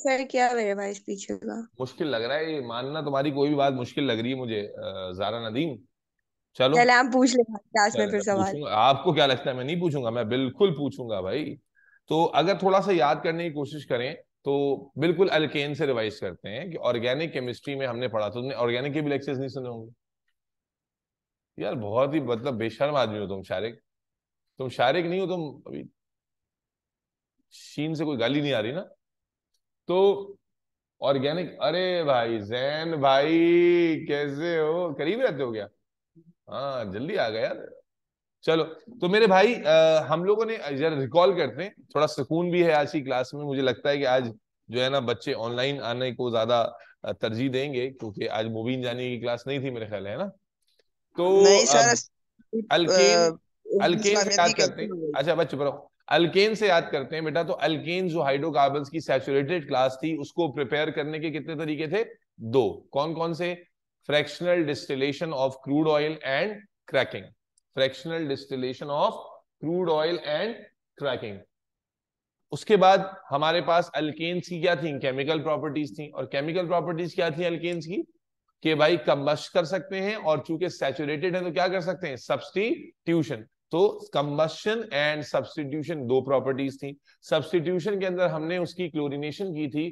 Sir क्या मेरे भाई स्पीच होगा मुश्किल लग रहा है ये मानना तुम्हारी कोई भी बात मुश्किल लग रही है मुझे जारा नदीम चलो चले आप पूछ लेंगे लास्ट में फिर सवाल आपको क्या लगता है मैं नहीं पूछूंगा मैं बिल्कुल पूछूंगा भाई तो अगर थोड़ा सा याद करने की कोशिश करें तो बिल्कुल अल्केन से रिवाइज करते हैं कि ऑर्गेनिक केमिस्ट्री में हमने पढ़ा था तुमने ऑर्गेनिक के भी लेक्चर्स नहीं सुने होंगे यार बहुत ही मतलब बेशर्म आदमी हो तुम शारिक तुम शारिक नहीं हो तुम अभी शीन से कोई गाली नहीं आ रही ना तो ऑर्गेनिक अरे भाई जैन भाई कैसे हो करीब रहते हो क्या हाँ जल्दी आ गया यार चलो तो मेरे भाई आ, हम लोगों ने जरा रिकॉल करते हैं थोड़ा सुकून भी है आज की क्लास में मुझे लगता है कि आज जो है ना बच्चे ऑनलाइन आने को ज्यादा तरजीह देंगे क्योंकि आज मुबीन जाने की क्लास नहीं थी मेरे ख्याल है ना तो नहीं सर, अल्केन अल्केन से याद करते हैं अच्छा बच्चे चुप अल्केन से याद करते हैं बेटा तो अल्केन जो हाइड्रोकार्बन की सैचुरेटेड क्लास थी उसको प्रिपेयर करने के कितने तरीके थे दो कौन कौन से fractional distillation of crude oil and cracking fractional distillation of crude oil and cracking उसके बाद हमारे पास अल्केन्स की क्या थी केमिकल प्रॉपर्टीज थी और केमिकल प्रॉपर्टीज क्या थी अल्केन्स की के भाई कम्बस्ट कर सकते हैं और चूंकि सैचुरेटेड है तो क्या कर सकते हैं सब्सटी ट्यूशन तो कंबस्शन एंड सब्सटीट्यूशन दो प्रॉपर्टीज थी सब्सटीट्यूशन के अंदर हमने उसकी क्लोरिनेशन की थी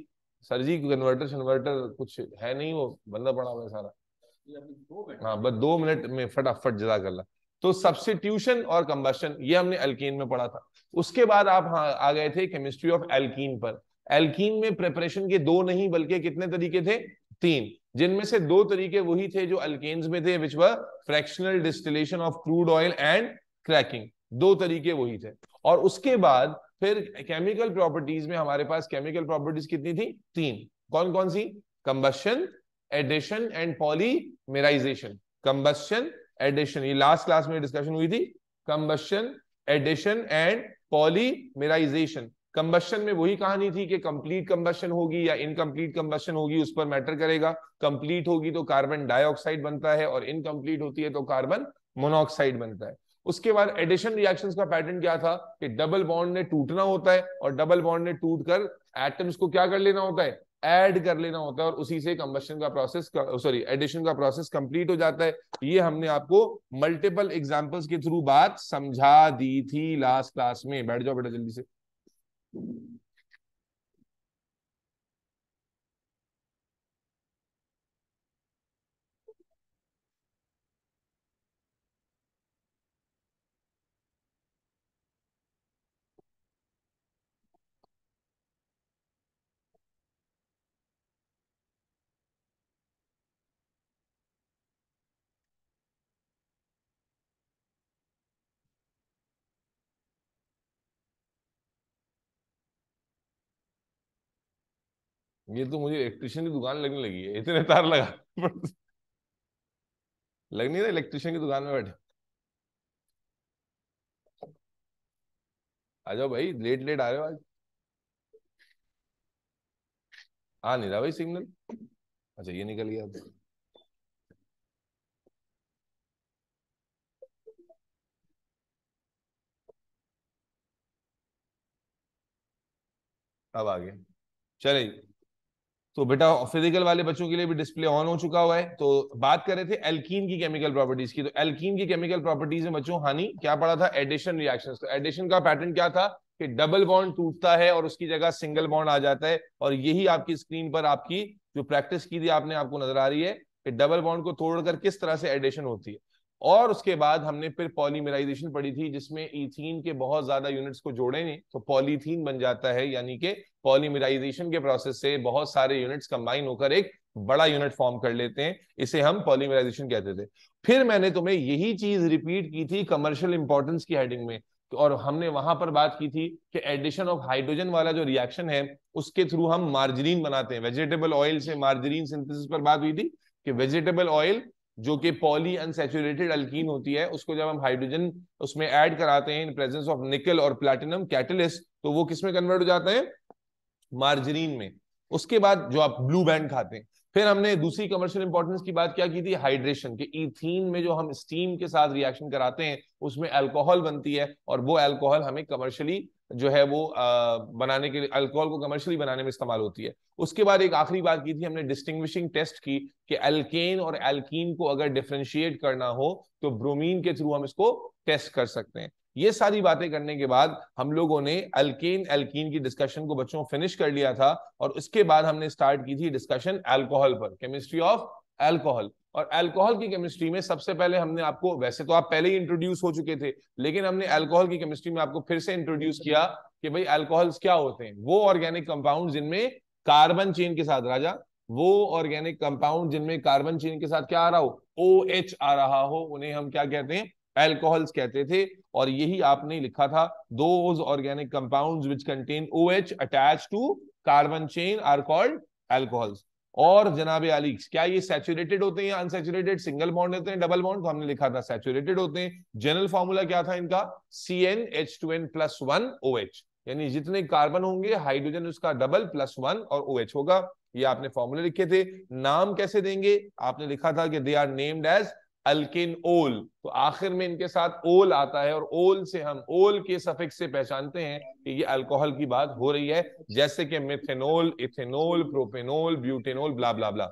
सर जी कन्वर्टर शनवर्टर कुछ है नहीं वो बंदा पड़ा हुआ सारा हाँ बस दो मिनट में फटाफट जदा कर ला तो सब्सटीट्यूशन और कंबस्शन ये हमने एल्कीन में पढ़ा था उसके बाद आप हाँ आ गए थे केमिस्ट्री ऑफ एल्कीन पर एल्कीन में प्रेपरेशन के दो नहीं बल्कि कितने तरीके थे तीन जिनमें से दो तरीके वही थे जो अल्केन्स में थे which were fractional distillation of crude oil and cracking दो तरीके वही थे और उसके बाद फिर केमिकल प्रॉपर्टीज में हमारे पास केमिकल प्रॉपर्टीज कितनी थी तीन कौन कौन सी combustion addition and polymerisation combustion addition ये लास्ट क्लास में डिस्कशन हुई थी combustion addition and polymerisation combustion में वही कहानी थी कि कंप्लीट कंबस्शन होगी या इनकम्प्लीट कंबस्टन होगी उस पर मैटर करेगा कंप्लीट होगी तो कार्बन डाइऑक्साइड बनता है और इनकम्प्लीट होती है तो कार्बन मोनोऑक्साइड बनता है उसके बाद एडिशन रिएक्शंस का पैटर्न क्या था कि डबल बॉन्ड ने टूटना होता है और डबल बॉन्ड ने टूट कर एटम्स को क्या कर लेना होता है ऐड कर लेना होता है और उसी से कंबशन का प्रोसेस सॉरी एडिशन का प्रोसेस कंप्लीट हो जाता है ये हमने आपको मल्टीपल एग्जाम्पल्स के थ्रू बात समझा दी थी लास्ट क्लास में बैठ जाओ बेटा जल्दी से ये तो मुझे इलेक्ट्रिशियन की दुकान लगने लगी है इतने तार लगा लगनी ना इलेक्ट्रिशियन की दुकान में बैठे आ जाओ भाई लेट लेट आ रहे हो आज आ नहीं रहा भाई सिग्नल अच्छा ये निकल गया अब आगे चले तो बेटा फिजिकल वाले बच्चों के लिए भी डिस्प्ले ऑन हो चुका हुआ है तो बात कर रहे थे एल्कीन की केमिकल प्रॉपर्टीज की तो एल्कीन की केमिकल प्रॉपर्टीज में बच्चों हानि क्या पड़ा था एडिशन रिएक्शन तो एडिशन का पैटर्न क्या था कि डबल बॉन्ड टूटता है और उसकी जगह सिंगल बॉन्ड आ जाता है और यही आपकी स्क्रीन पर आपकी जो प्रैक्टिस की थी आपने आपको नजर आ रही है कि डबल बॉन्ड को तोड़कर किस तरह से एडिशन होती है और उसके बाद हमने फिर पॉलीमराइजेशन पढ़ी थी जिसमें इथीन के बहुत ज्यादा यूनिट्स को जोड़ेंगे तो पॉलीथीन बन जाता है यानी कि पॉलीमराइजेशन के प्रोसेस से बहुत सारे यूनिट्स कंबाइन होकर एक बड़ा यूनिट फॉर्म कर लेते हैं इसे हम पॉलीमराइजेशन कहते थे फिर मैंने तुम्हें यही चीज रिपीट की थी कमर्शियल इंपॉर्टेंस की हेडिंग में और हमने वहां पर बात की थी कि एडिशन ऑफ हाइड्रोजन वाला जो रिएक्शन है उसके थ्रू हम मार्जरीन बनाते हैं वेजिटेबल ऑयल से मार्जरीन सिंथेसिस पर बात हुई थी कि वेजिटेबल ऑयल जो कि पॉली अनसेचुरेटेड अल्कीन होती है उसको जब हम हाइड्रोजन उसमें ऐड कराते हैं इन प्रेजेंस ऑफ निकल और प्लैटिनम कैटलिस्ट तो वो किसमें कन्वर्ट हो जाते हैं मार्जरीन में उसके बाद जो आप ब्लू बैंड खाते हैं फिर हमने दूसरी कमर्शियल इंपॉर्टेंस की बात क्या की थी हाइड्रेशन के इथीन में जो हम स्टीम के साथ रिएक्शन कराते हैं उसमें अल्कोहल बनती है और वो अल्कोहल हमें कमर्शियली जो है वो आ, बनाने के लिए अल्कोहल को कमर्शियली बनाने में इस्तेमाल होती है उसके बाद एक आखिरी बात की थी हमने डिस्टिंग्विशिंग टेस्ट की कि एल्केन और एल्कीन को अगर डिफ्रेंशिएट करना हो तो ब्रोमीन के थ्रू हम इसको टेस्ट कर सकते हैं ये सारी बातें करने के बाद हम लोगों ने अल्केन एल्कीन की डिस्कशन को बच्चों फिनिश कर लिया था और उसके बाद हमने स्टार्ट की थी डिस्कशन एल्कोहल पर केमिस्ट्री ऑफ एल्कोहल और अल्कोहल की केमिस्ट्री में सबसे पहले हमने आपको वैसे तो आप पहले ही इंट्रोड्यूस हो चुके थे लेकिन हमने अल्कोहल की केमिस्ट्री में आपको फिर से इंट्रोड्यूस किया कि भाई अल्कोहल्स क्या होते हैं वो ऑर्गेनिक कंपाउंड जिनमें कार्बन चेन के साथ राजा वो ऑर्गेनिक कंपाउंड जिनमें कार्बन चेन के साथ क्या आ रहा हो ओ OH आ रहा हो उन्हें हम क्या कहते हैं एल्कोहल्स कहते थे और यही आपने लिखा था those organic compounds which contain O H attach to carbon chain are called alcohols और जनाबे अली क्या ये सैचुरेटेड होते हैं अनसेचुरेटेड सिंगल बॉन्ड होते हैं डबल बॉन्ड तो हमने लिखा था सैचुरेटेड होते हैं जनरल फॉर्मूला क्या था इनका C N H two N plus one O H यानी जितने कार्बन होंगे हाइड्रोजन उसका डबल प्लस वन और ओ एच होगा ये आपने फॉर्मूले लिखे थे नाम कैसे देंगे आपने लिखा था कि they are named as alkanol तो आखिर में इनके साथ ओल आता है और ओल से हम ओल के सफिक से पहचानते हैं कि ये अल्कोहल की बात हो रही है जैसे कि methanol ethanol propanol butanol blah blah blah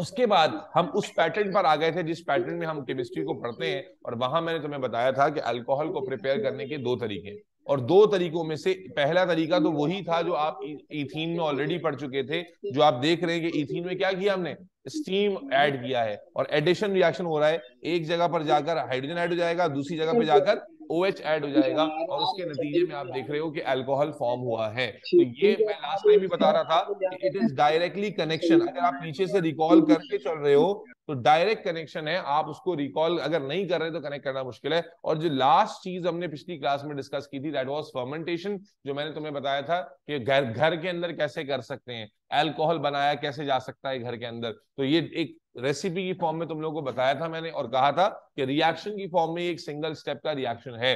उसके बाद हम उस पैटर्न पर आ गए थे जिस पैटर्न में हम केमिस्ट्री को पढ़ते हैं और वहां मैंने तुम्हें बताया था कि अल्कोहल को प्रिपेयर करने के दो तरीके और दो तरीकों में से पहला तरीका तो वही था जो आप इथीन में ऑलरेडी पढ़ चुके थे जो आप देख रहे हैं कि इथीन में क्या किया हमने स्टीम ऐड किया है और एडिशन रिएक्शन हो रहा है एक जगह पर जाकर हाइड्रोजन ऐड हो जाएगा दूसरी जगह पर जाकर ओ एच एड हो जाएगा और उसके नतीजे में आप देख रहे हो कि अल्कोहल फॉर्म हुआ है तो ये मैं लास्ट टाइम भी बता रहा था इट इज डायरेक्टली कनेक्शन अगर आप नीचे से रिकॉल करके चल रहे हो तो डायरेक्ट कनेक्शन है आप उसको रिकॉल अगर नहीं कर रहे तो कनेक्ट करना मुश्किल है और जो लास्ट चीज हमने पिछली क्लास में डिस्कस की थी दैट वाज फर्मेंटेशन जो मैंने तुम्हें बताया था कि घर घर के अंदर कैसे कर सकते हैं अल्कोहल बनाया कैसे जा सकता है घर के अंदर तो ये एक रेसिपी की फॉर्म में तुम लोगों को बताया था मैंने और कहा था कि रिएक्शन की फॉर्म में एक सिंगल स्टेप का रिएक्शन है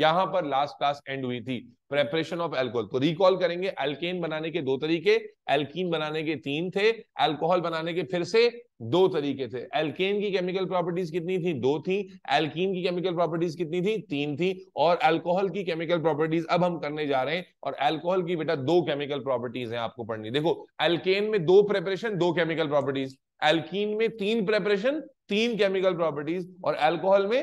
यहां पर लास्ट क्लास एंड हुई थी प्रेपरेशन ऑफ एल्कोहल तो रिकॉल करेंगे एल्केन बनाने के दो तरीके एल्कीन बनाने के तीन थे एल्कोहल बनाने के फिर से दो तरीके थे एल्केन की केमिकल प्रॉपर्टीज कितनी थी दो थी एल्कीन की केमिकल प्रॉपर्टीज कितनी थी तीन थी और एल्कोहल की केमिकल प्रॉपर्टीज अब हम करने जा रहे हैं और एल्कोहल की बेटा दो केमिकल प्रॉपर्टीज है आपको पढ़नी देखो एल्केन में दो प्रेपरेशन दो केमिकल प्रॉपर्टीज एल्कीन में तीन प्रेपरेशन तीन केमिकल प्रॉपर्टीज और एल्कोहल में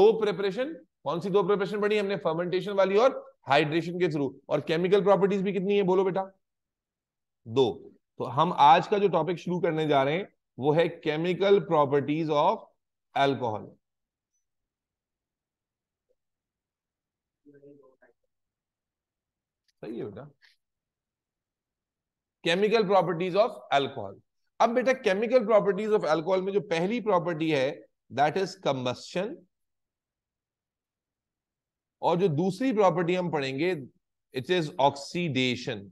दो प्रेपरेशन कौन सी दो प्रिपरेशन पढ़ी हमने फर्मेंटेशन वाली और हाइड्रेशन के थ्रू और केमिकल प्रॉपर्टीज भी कितनी है बोलो बेटा दो तो हम आज का जो टॉपिक शुरू करने जा रहे हैं वो है केमिकल प्रॉपर्टीज ऑफ एल्कोहल सही है बेटा केमिकल प्रॉपर्टीज ऑफ एल्कोहल अब बेटा केमिकल प्रॉपर्टीज ऑफ एल्कोहल में जो पहली प्रॉपर्टी है दैट इज कंबस्शन और जो दूसरी प्रॉपर्टी हम पढ़ेंगे इट इज ऑक्सीडेशन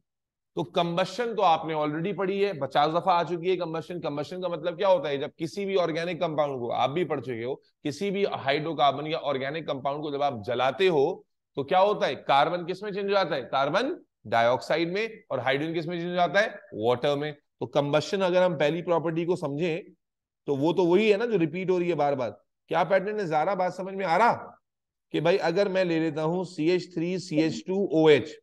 तो कंबशन तो आपने ऑलरेडी पढ़ी है पचास दफा आ चुकी है कंबशन कंबशन का मतलब क्या होता है जब किसी भी ऑर्गेनिक कंपाउंड को आप भी पढ़ चुके हो किसी भी हाइड्रोकार्बन या ऑर्गेनिक कंपाउंड को जब आप जलाते हो तो क्या होता है कार्बन किसमें चेंज हो जाता है कार्बन डाइऑक्साइड में और हाइड्रोजन किसमें चेंज हो जाता है वॉटर में तो कंबशन अगर हम पहली प्रॉपर्टी को समझें तो वो तो वही है ना जो रिपीट हो रही है बार बार क्या पैटर्न है ज्यादा बात समझ में आ रहा कि भाई अगर मैं ले लेता हूं C H three C H two O H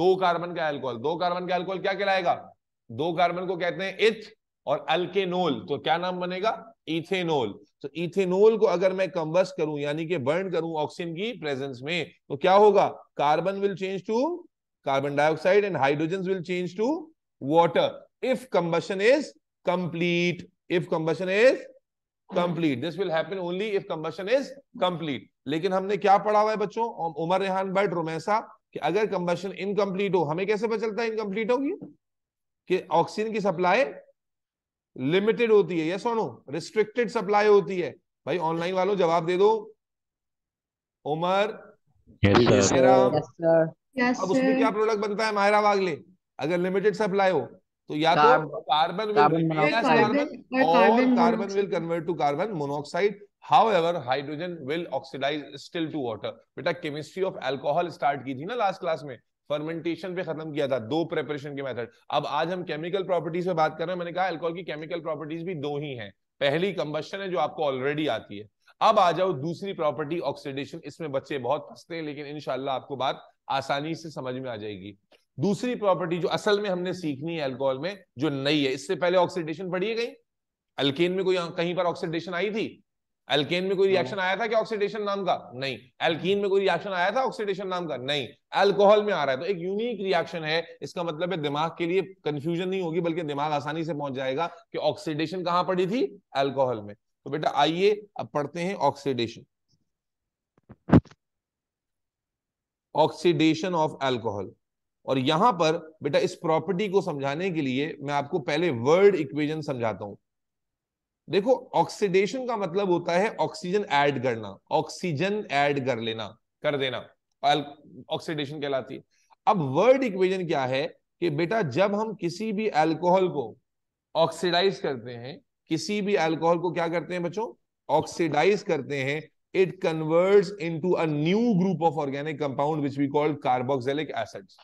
दो कार्बन का एल्कोहल दो कार्बन का एल्कोहल क्या कहलाएगा दो कार्बन को कहते हैं इथ और अल्केनोल तो क्या नाम बनेगा इथेनोल तो इथेनोल को अगर मैं कंबस्ट करूं यानी कि बर्न करूं ऑक्सीजन की प्रेजेंस में तो क्या होगा carbon will change to carbon dioxide and hydrogen will change to water if combustion is complete if combustion is complete this will happen only if combustion is complete लेकिन हमने क्या पढ़ा हुआ है बच्चों उमर रेहान बट रोमैसा कि अगर कंबशन इनकम्प्लीट हो हमें कैसे पता चलता है इनकम्प्लीट होगी कि ऑक्सीजन की सप्लाई लिमिटेड होती है यस और नो रिस्ट्रिक्टेड सप्लाई होती है भाई ऑनलाइन वालों जवाब दे दो उमर yes, yes, अब उसमें क्या प्रोडक्ट बनता है मायरा वागले अगर लिमिटेड सप्लाई हो तो या तो carbon carbon carbon will convert to carbon however hydrogen will oxidise still to water बेटा केमिस्ट्री ऑफ एल्कोहल स्टार्ट की थी ना लास्ट क्लास में फर्मेंटेशन पे खत्म किया था दो प्रेपरेशन के मेथड अब आज हम केमिकल प्रॉपर्टीज पे बात कर रहे हैं मैंने कहा अल्कोहल की केमिकल प्रॉपर्टीज भी दो ही हैं पहली कंबशन है जो आपको ऑलरेडी आती है अब आ जाओ दूसरी प्रॉपर्टी ऑक्सीडेशन इसमें बच्चे बहुत फंसते हैं लेकिन इनशाला आपको बात आसानी से समझ में आ जाएगी दूसरी प्रॉपर्टी जो असल में हमने सीखनी है अल्कोहल में जो नई है इससे पहले ऑक्सीडेशन पढ़ी है कहीं अल्केन में कोई कहीं पर ऑक्सीडेशन आई थी एल्केन में कोई रिएक्शन आया था क्या ऑक्सीडेशन नाम का नहीं एल्कीन में कोई रिएक्शन आया था ऑक्सीडेशन नाम का नहीं अल्कोहल में आ रहा है तो एक यूनिक रिएक्शन है इसका मतलब है दिमाग के लिए कंफ्यूजन नहीं होगी बल्कि दिमाग आसानी से पहुंच जाएगा कि ऑक्सीडेशन कहां पड़ी थी अल्कोहल में तो बेटा आइए अब पढ़ते हैं ऑक्सीडेशन ऑक्सीडेशन ऑफ एल्कोहल और यहां पर बेटा इस प्रॉपर्टी को समझाने के लिए मैं आपको पहले वर्ड इक्वेशन समझाता हूं देखो ऑक्सीडेशन का मतलब होता है ऑक्सीजन ऐड करना ऑक्सीजन ऐड कर लेना कर देना ऑक्सीडेशन कहलाती है अब वर्ड इक्वेशन क्या है कि बेटा जब हम किसी भी अल्कोहल को ऑक्सीडाइज करते हैं किसी भी अल्कोहल को क्या करते हैं बच्चों ऑक्सीडाइज करते हैं it converts into a new group of organic compound which we called carboxylic acids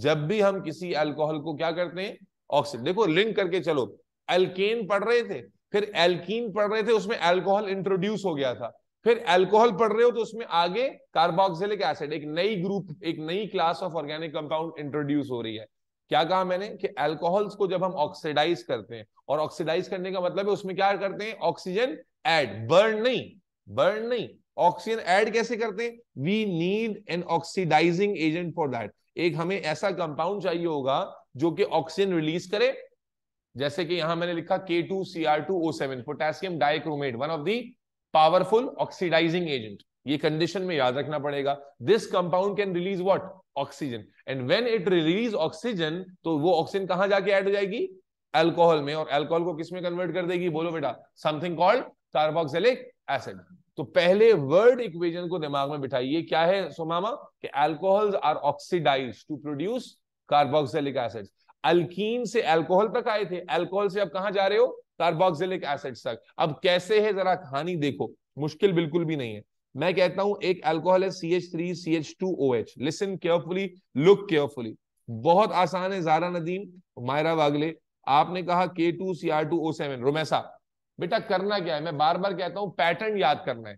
जब भी हम किसी अल्कोहल को क्या करते हैं ऑक्सीड देखो लिंक करके चलो एल्केन पढ़ रहे थे फिर एल्कीन पढ़ रहे थे उसमें अल्कोहल इंट्रोड्यूस हो गया था फिर अल्कोहल पढ़ रहे हो तो उसमें आगे कार्बोक्सिलिक एसिड एक नई ग्रुप एक नई class of organic compound introduce हो रही है क्या कहा मैंने कि अल्कोहल्स को जब हम ऑक्सीडाइज करते हैं और ऑक्सीडाइज करने का मतलब है उसमें क्या करते हैं ऑक्सीजन एड बर्न नहीं बर्न नहीं ऑक्सीजन एड कैसे करते हैं we need an oxidising agent for that एक हमें ऐसा कंपाउंड चाहिए होगा जो कि ऑक्सीजन रिलीज करे जैसे कि यहां मैंने लिखा K two C R two O seven potassium dichromate one of the powerful oxidizing agent ये कंडीशन में याद रखना पड़ेगा this compound can release what oxygen and when it release oxygen तो वो ऑक्सीजन कहां जाके एड हो जाएगी एल्कोहल में और एल्कोहल को किस में कन्वर्ट कर देगी बोलो बेटा समथिंग कॉल्ड कार्बोक्सिलिक एसिड तो पहले वर्ड इक्वेशन को दिमाग में बिठाइए क्या है सोमामा कि alcohols are oxidise to produce carboxylic acid alkene से अल्कोहल तक आए थे अल्कोहल से अब कहा जा रहे हो कार्बोक्सिलिक एसिड तक अब कैसे है जरा कहानी देखो मुश्किल बिल्कुल भी नहीं है मैं कहता हूं एक अल्कोहल है C H three C H two O H listen carefully look carefully बहुत आसान है जारा नदीम मायरा वागले आपने कहा K two C R two O seven रोमैसा बेटा करना क्या है मैं बार बार कहता हूं पैटर्न याद करना है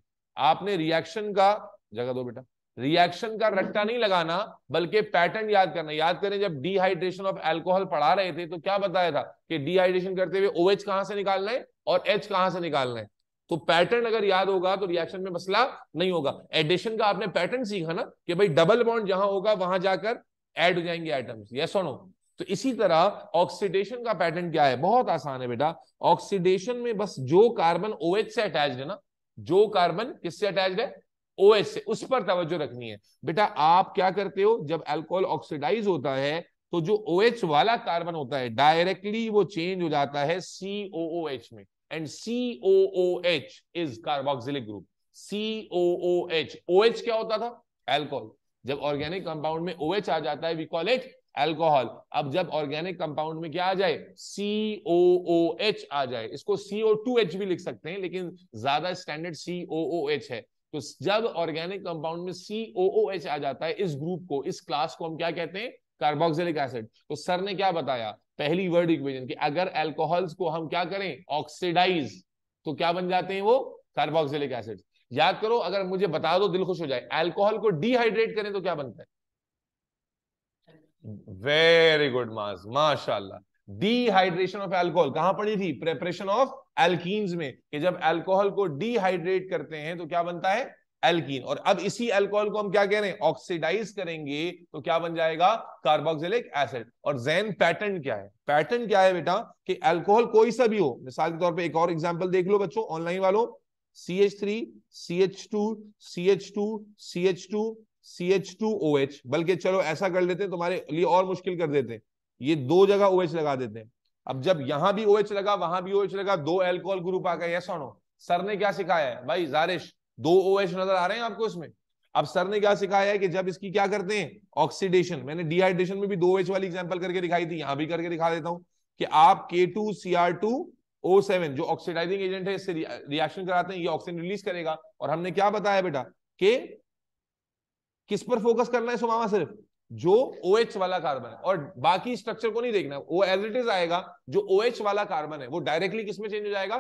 आपने रिएक्शन का जगह दो बेटा रिएक्शन का रट्टा नहीं लगाना बल्कि पैटर्न याद करना याद करें जब डिहाइड्रेशन ऑफ एल्कोहल पढ़ा रहे थे तो क्या बताया था कि डिहाइड्रेशन करते हुए ओ OH कहां से निकालना है और एच कहां से निकालना है तो पैटर्न अगर याद होगा तो रिएक्शन में मसला नहीं होगा एडिशन का आपने पैटर्न सीखा ना कि भाई डबल बॉन्ड जहां होगा वहां जाकर एड हो जाएंगे आइटम्स ये सोनो तो इसी तरह ऑक्सीडेशन का पैटर्न क्या है बहुत आसान है बेटा ऑक्सीडेशन में बस जो कार्बन ओ OH से अटैच है ना जो कार्बन किससे अटैच है ओ OH से उस पर तवज्जो रखनी है बेटा आप क्या करते हो जब एल्कोहल ऑक्सीडाइज होता है तो जो ओ OH वाला कार्बन होता है डायरेक्टली वो चेंज हो जाता है एच में and H is carboxylic group O H क्या होता था एल्कोहल जब ऑर्गेनिक कंपाउंड में OH आ जाता है वी कॉल इट एल्कोहल अब जब ऑर्गेनिक कंपाउंड में क्या आ जाए सी ओ ओ एच आ जाए इसको सीओ टू एच भी लिख सकते हैं लेकिन ज्यादा स्टैंडर्ड सी ओ ओ एच है तो जब ऑर्गेनिक कंपाउंड में सी ओ ओ एच आ जाता है इस ग्रुप को इस क्लास को हम क्या कहते हैं कार्बोक्सिलिक एसिड तो सर ने क्या बताया पहली वर्ड इक्वेशन की अगर एल्कोहल्स को हम क्या करें ऑक्सीडाइज तो क्या बन जाते हैं वो कार्बोक्सिलिक एसिड याद करो अगर मुझे बता दो दिल खुश हो जाए एल्कोहल को डिहाइड्रेट करें तो क्या बनता है वेरी गुड मास माशाल्लाह डीहाइड्रेशन ऑफ एल्कोहल कहां पड़ी थी प्रेपरेशन ऑफ एल्कीन्स में कि जब एल्कोहल को डिहाइड्रेट करते हैं तो क्या बनता है एल्कीन और अब इसी एल्कोहल को हम क्या कह रहे हैं ऑक्सीडाइज करेंगे तो क्या बन जाएगा कार्बोक्सिलिक एसिड और जैन पैटर्न क्या है पैटर्न क्या है बेटा कि एल्कोहल कोई सा भी हो मिसाल के तौर पे एक और एग्जांपल देख लो बच्चों ऑनलाइन वालों C H three C H two C H two C H two C H two O H बल्कि चलो ऐसा कर लेते हैं तुम्हारे लिए और मुश्किल कर देते हैं ये दो जगह ओ OH लगा देते हैं अब जब यहां भी ओ OH लगा वहां भी ओ OH लगा दो एल्कोहल ग्रुप आ गए ऐसा नो सर ने क्या सिखाया है भाई जारिश दो ओ OH नजर आ रहे हैं आपको इसमें अब सर ने क्या सिखाया है कि जब इसकी क्या करते हैं ऑक्सीडेशन मैंने डिहाइड्रेशन में भी दो एच वाली एग्जाम्पल करके दिखाई थी यहां भी करके दिखा देता हूं कि आप K two C R two O seven जो ऑक्सीडाइजिंग एजेंट है इससे रिएक्शन कराते हैं ये ऑक्सीजन रिलीज करेगा और हमने क्या बताया बेटा के किस पर फोकस करना है सुमामा सिर्फ जो ओ OH वाला कार्बन है और बाकी स्ट्रक्चर को नहीं देखना वो एज इट इज आएगा जो ओ OH वाला कार्बन है वो डायरेक्टली किसमें चेंज हो जाएगा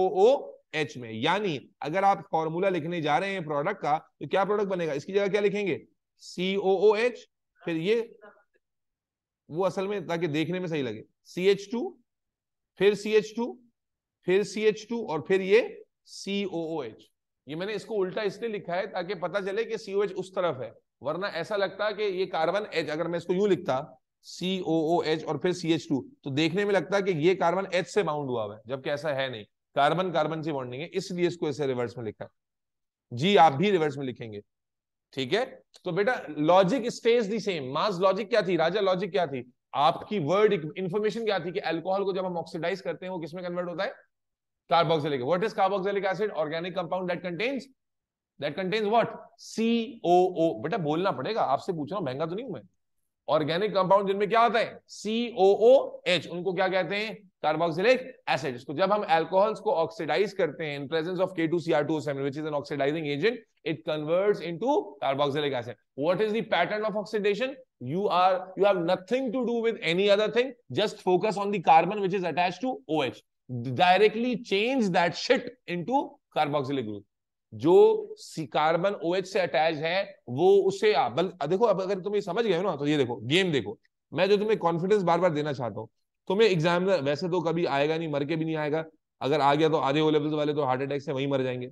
ओ एच में यानी अगर आप फॉर्मूला लिखने जा रहे हैं प्रोडक्ट का तो क्या प्रोडक्ट बनेगा इसकी जगह क्या लिखेंगे ओ एच फिर ये वो असल में ताकि देखने में सही लगे सी एच टू फिर सी एच टू फिर सी एच टू और फिर ये ओ एच ये मैंने इसको उल्टा इसलिए लिखा है ताकि पता चले कि ओ एच उस तरफ है वरना ऐसा लगता है कि ये कार्बन एच अगर मैं इसको यूं लिखता सी ओ ओ एच और फिर सी एच टू तो देखने में लगता है कि ये कार्बन एच से बाउंड हुआ है जबकि ऐसा है नहीं कार्बन कार्बन से बॉन्डिंग है इसलिए इसको ऐसे रिवर्स में लिखा जी आप भी रिवर्स में लिखेंगे ठीक है तो बेटा logic stage the same mass logic क्या थी राजा लॉजिक क्या थी आपकी वर्ड इंफॉर्मेशन क्या थी कि अल्कोहल को जब हम ऑक्सीडाइज करते हैं वो किसमें कन्वर्ट होता है carboxylic what is carboxylic acid organic compound that contains that contains what COO बेटा बोलना पड़ेगा आपसे पूछ रहा हूं महंगा तो नहीं हूं मैं ऑर्गेनिक कंपाउंड जिनमें क्या होता है COOH उनको क्या कहते हैं कार्बोक्सिलिक एसिड इसको जब हम अल्कोहल्स को ऑक्सीडाइज करते हैं in presence of K2CR2 which is an oxidizing agent it converts into carboxylic acid what is the pattern of oxidation you are you have nothing to do with any other thing just focus on the carbon which is attached to OH directly change that shit into carboxylic group जो C carbon OH से attach है वो उसे आप बल देखो अब अगर तुम ये समझ गए ना तो ये देखो गेम देखो मैं जो तुम्हें कॉन्फिडेंस बार बार देना चाहता हूँ तुम्हें एग्जाम वैसे तो कभी आएगा नहीं मर के भी नहीं आएगा अगर आ गया तो आधे ओ लेवल वाले तो हार्ट अटैक से वहीं मर जाएंगे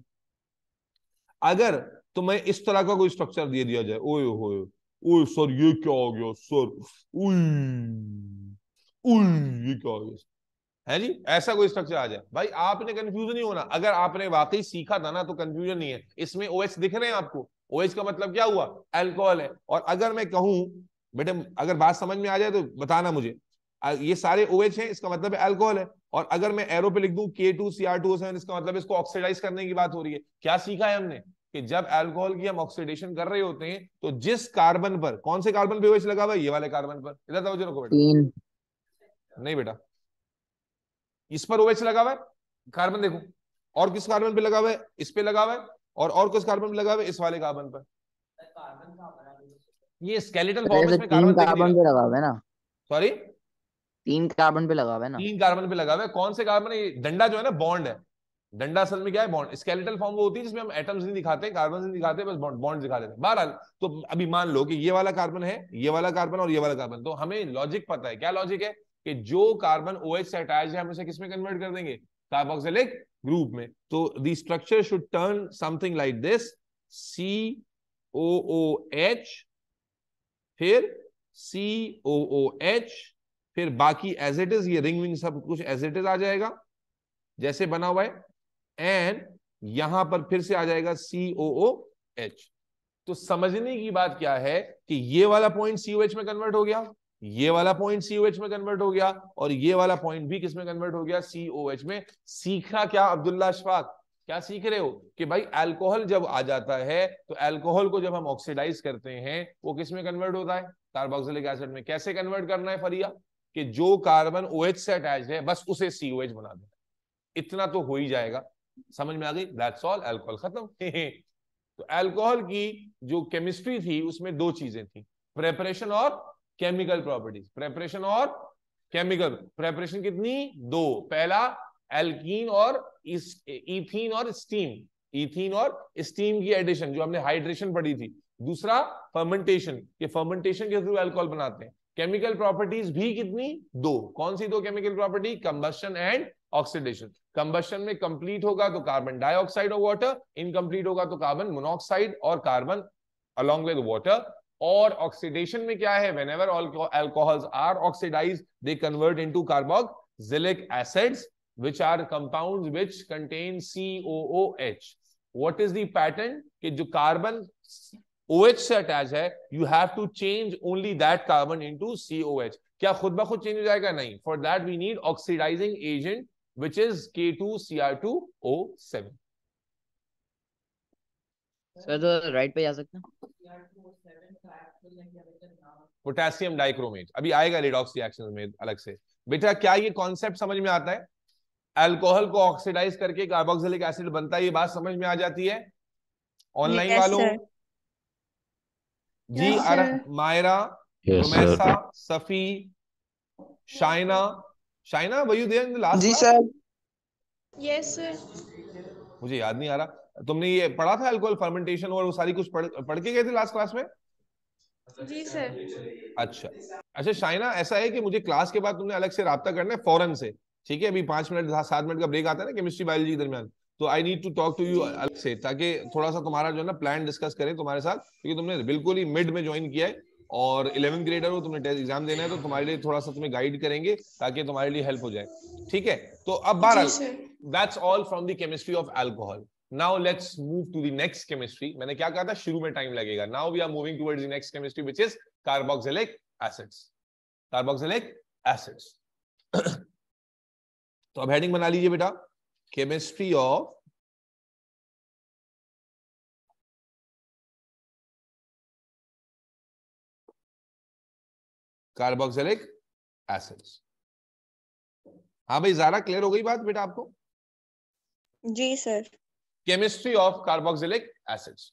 अगर तुम्हें इस तरह का कोई स्ट्रक्चर दे दिया जाए ओए हो ओए सर ये क्या हो गया सर उई उई ये क्या हो गया है जी ऐसा कोई स्ट्रक्चर आ जाए भाई आपने कंफ्यूज नहीं होना अगर आपने वाकई सीखा था ना तो कंफ्यूजन नहीं है इसमें ओ दिख रहे हैं आपको ओ का मतलब क्या हुआ एल्कोहल है और अगर मैं कहूं बेटे अगर बात समझ में आ जाए तो बताना मुझे ये सारे ओ OH हैं इसका मतलब एल्कोहल है और अगर मैं एरो पे लिख दूं K two C R two seven इसका मतलब इसको ऑक्सीडाइज करने की बात हो रही है क्या सीखा है हमने कि जब एल्कोहल की हम ऑक्सीडेशन कर रहे होते हैं तो जिस कार्बन पर कौन से कार्बन पे ओएच लगा हुआ ये वाले कार्बन पर इधर तवज्जो रखो बेटा नहीं बेटा इस पर ओएच लगा हुआ है कार्बन देखो और किस कार्बन पे लगा हुआ है इस पे लगा हुआ है और और किस कार्बन पे लगा हुआ है इस वाले कार्बन पर ये स्केलेटल फॉर्म में कार्बन पे लगा हुआ है ना सॉरी तीन कार्बन पे लगा हुआ है ना तीन कार्बन पे लगा हुआ है कौन से कार्बन है डंडा जो है ना बॉन्ड है डंडा असल में क्या है बॉन्ड स्केलेटल फॉर्म वो होती है जिसमें हम एटम्स नहीं दिखाते कार्बन नहीं दिखाते बस बॉन्ड बॉन्ड दिखा देते बहरहाल तो अभी मान लो कि ये वाला कार्बन है ये वाला कार्बन और ये वाला कार्बन तो हमें लॉजिक पता है क्या लॉजिक है कि जो कार्बन ओ एच से है हम उसे किसमें कन्वर्ट कर देंगे कार्बोक्सिलिक ग्रुप में तो the structure should turn something like this C O O H फिर सी ओ ओ एच फिर बाकी एज इट इज ये रिंग विंग सब कुछ एज इट इज आ जाएगा जैसे बना हुआ है एंड यहां पर फिर से आ जाएगा सी ओ ओ एच तो समझने की बात क्या है कि ये वाला पॉइंट सी ओ एच में कन्वर्ट हो गया ये वाला पॉइंट सीओएच में कन्वर्ट हो गया और ये वाला पॉइंट भी किसमें कन्वर्ट हो गया सीओएच में सीखा क्या अब्दुल्ला अशफाक क्या सीख रहे हो कि भाई अल्कोहल जब आ जाता है तो अल्कोहल को जब हम ऑक्सीडाइज करते हैं वो किस में कन्वर्ट होता है कार्बोक्सिलिक एसिड में कैसे कन्वर्ट करना है फरिया कि जो कार्बन ओ OH से अटैच है बस उसे COH बना देना इतना तो हो ही जाएगा समझ में आ गई दैट्स ऑल एल्कोहल खत्म तो एल्कोहल की जो केमिस्ट्री थी उसमें दो चीजें थी प्रेपरेशन और केमिकल प्रॉपर्टीज प्रेपरेशन और केमिकल प्रेपरेशन कितनी दो पहला एल्कीन और इथीन और स्टीम इथीन और स्टीम की एडिशन जो हमने हाइड्रेशन पढ़ी थी दूसरा फर्मेंटेशन ये फर्मेंटेशन के थ्रू एल्कोहल बनाते हैं केमिकल प्रॉपर्टीज भी कितनी दो कौन सी दो chemical property combustion and oxidation combustion में कंप्लीट होगा तो कार्बन डाइऑक्साइड और वाटर इनकम्प्लीट होगा तो कार्बन मोनोक्साइड और कार्बन अलोंग विद वाटर और ऑक्सीडेशन में क्या है whenever alcohols are oxidize they convert in carboxylic acids which are compound which contain C O O H what कि जो कार्बन ओ से अटैच है you have to change only that carbon into C O H क्या खुद ब खुद change हो जाएगा नहीं for that we need oxidizing agent which is K two C R two O seven sir तो राइट पे जा सकते हैं पोटेशियम डाइक्रोमेट अभी आएगा रिडॉक्स रिएक्शन में अलग से बेटा क्या ये कॉन्सेप्ट समझ में आता है अल्कोहल को ऑक्सीडाइज करके कार्बोक्सिलिक एसिड बनता है ये बात समझ में आ जाती है ऑनलाइन वालों जी yes, Maira Romaisa Safi Shaina Shaina were you there in the last जी सर यस सर मुझे याद नहीं आ रहा तुमने ये पढ़ा था अल्कोहल फर्मेंटेशन और वो सारी कुछ पढ़, पढ़ के गए थे लास्ट क्लास में जी सर अच्छा अच्छा शाइना ऐसा है कि मुझे क्लास के बाद तुमने अलग से रहा करना है फॉरन से ठीक है अभी पांच मिनट सात मिनट का ब्रेक आता है ना केमिस्ट्री बायोलॉजी के दरमियान तो I need to talk to you अलग से ताकि थोड़ा सा तुम्हारा जो है ना प्लान डिस्कस करें तुम्हारे साथ क्योंकि तुमने बिल्कुल ही मिड में ज्वाइन किया है और इलेवन ग्रेडर हो तुमने टेस्ट एग्जाम देना है तो तुम्हारे लिए थोड़ा सा तुम्हें गाइड करेंगे ताकि तुम्हारे लिए हेल्प हो जाए ठीक है तो अब बारह that's all from the chemistry of alcohol now let's move to the next chemistry मैंने क्या कहा था शुरू में टाइम लगेगा now we are moving toward the next chemistry which is carboxylic acids carboxylic acids तो अब हेडिंग बना लीजिए बेटा केमिस्ट्री ऑफ कार्बोक्सिलिक एसिड्स हाँ भाई जारा क्लियर हो गई बात बेटा आपको जी sir chemistry of carboxylic acids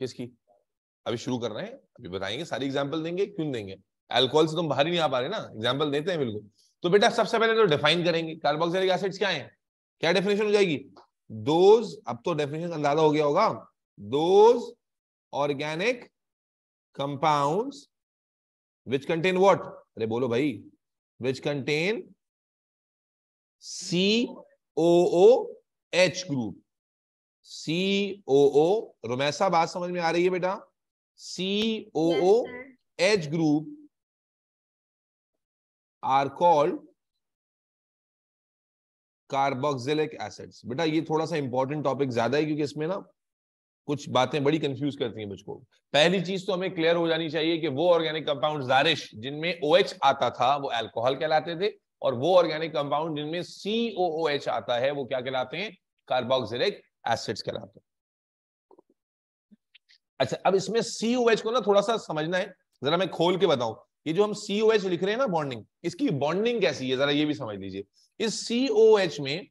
किसकी अभी शुरू कर रहे हैं अभी बताएंगे सारी एग्जांपल देंगे क्यों देंगे अल्कोहल से तुम बाहर ही नहीं आ पा रहे ना एग्जांपल देते हैं बिल्कुल तो बेटा सबसे पहले तो डिफाइन करेंगे कार्बोक्सिलिक एसिड्स क्या हैं क्या डेफिनेशन हो जाएगी दोज अब तो डेफिनेशन अंदाजा हो गया होगा those organic compounds which contain what अरे बोलो भाई which contain C O O H group C O O Romaisa बात समझ में आ रही है बेटा C O O H group are called carboxylic acids बेटा ये थोड़ा सा इंपॉर्टेंट टॉपिक ज्यादा है क्योंकि इसमें ना कुछ बातें बड़ी कंफ्यूज करती हैं मुझको पहली चीज तो हमें क्लियर हो जानी चाहिए कि वो ऑर्गेनिक कंपाउंड जारिश जिनमें ओ OH आता था वो एल्कोहल कहलाते थे और वो ऑर्गेनिक कंपाउंड जिनमें सी ओ एच आता है वो क्या कहलाते हैं कार्बोक्सिलिक एसिड्स कहलाते हैं अच्छा अब इसमें सी ओ एच को ना थोड़ा सा समझना है जरा मैं खोल के बताऊं ये जो हम सी ओ एच लिख रहे हैं ना बॉन्डिंग इसकी बॉन्डिंग कैसी है जरा ये भी समझ लीजिए इस सी ओ एच में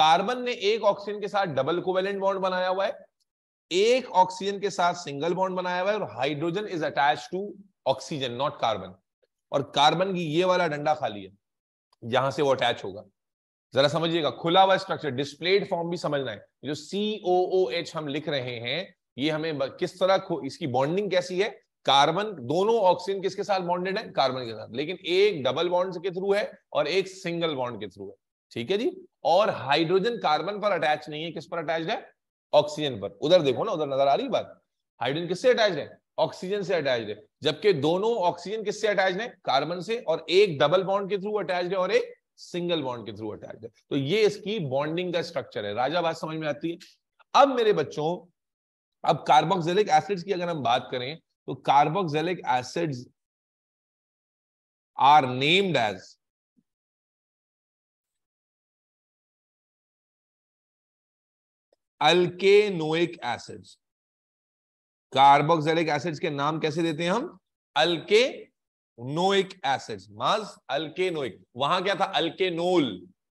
कार्बन ने एक ऑक्सीजन के साथ डबल कोवेलेंट बॉन्ड बनाया हुआ है एक ऑक्सीजन के साथ सिंगल बॉन्ड बनाया हुआ है और hydrogen is attach to oxygen not carbon और कार्बन की ये वाला डंडा खाली है जहां से वो अटैच होगा जरा समझिएगा खुला हुआ स्ट्रक्चर डिस्प्लेड फॉर्म भी समझना है जो एच हम लिख रहे हैं ये हमें किस तरह इसकी बॉन्डिंग कैसी है कार्बन दोनों ऑक्सीजन किसके साथ बॉन्डेड है कार्बन के साथ लेकिन एक डबल बॉन्ड के थ्रू है और एक सिंगल बॉन्ड के थ्रू है ठीक है जी और हाइड्रोजन कार्बन पर अटैच नहीं है किस पर अटैच है ऑक्सीजन पर उधर देखो ना उधर नजर आ रही बात हाइड्रोजन किससे अटैच है ऑक्सीजन से अटैच है जबकि दोनों ऑक्सीजन किससे अटैच है कार्बन से और एक डबल बॉन्ड के थ्रू अटैच है और एक सिंगल बॉन्ड के थ्रू अटैच है तो ये इसकी बॉन्डिंग का स्ट्रक्चर है राजा बात समझ में आती है अब मेरे बच्चों अब कार्बोक्सिलिक एसिड्स की अगर हम बात करें तो carboxylic acids are named as alkanoic acids carboxylic acids के नाम कैसे देते हैं हम अल्के नोइक एसिड्स माज अल्केनोइक वहां क्या था अल्केनोल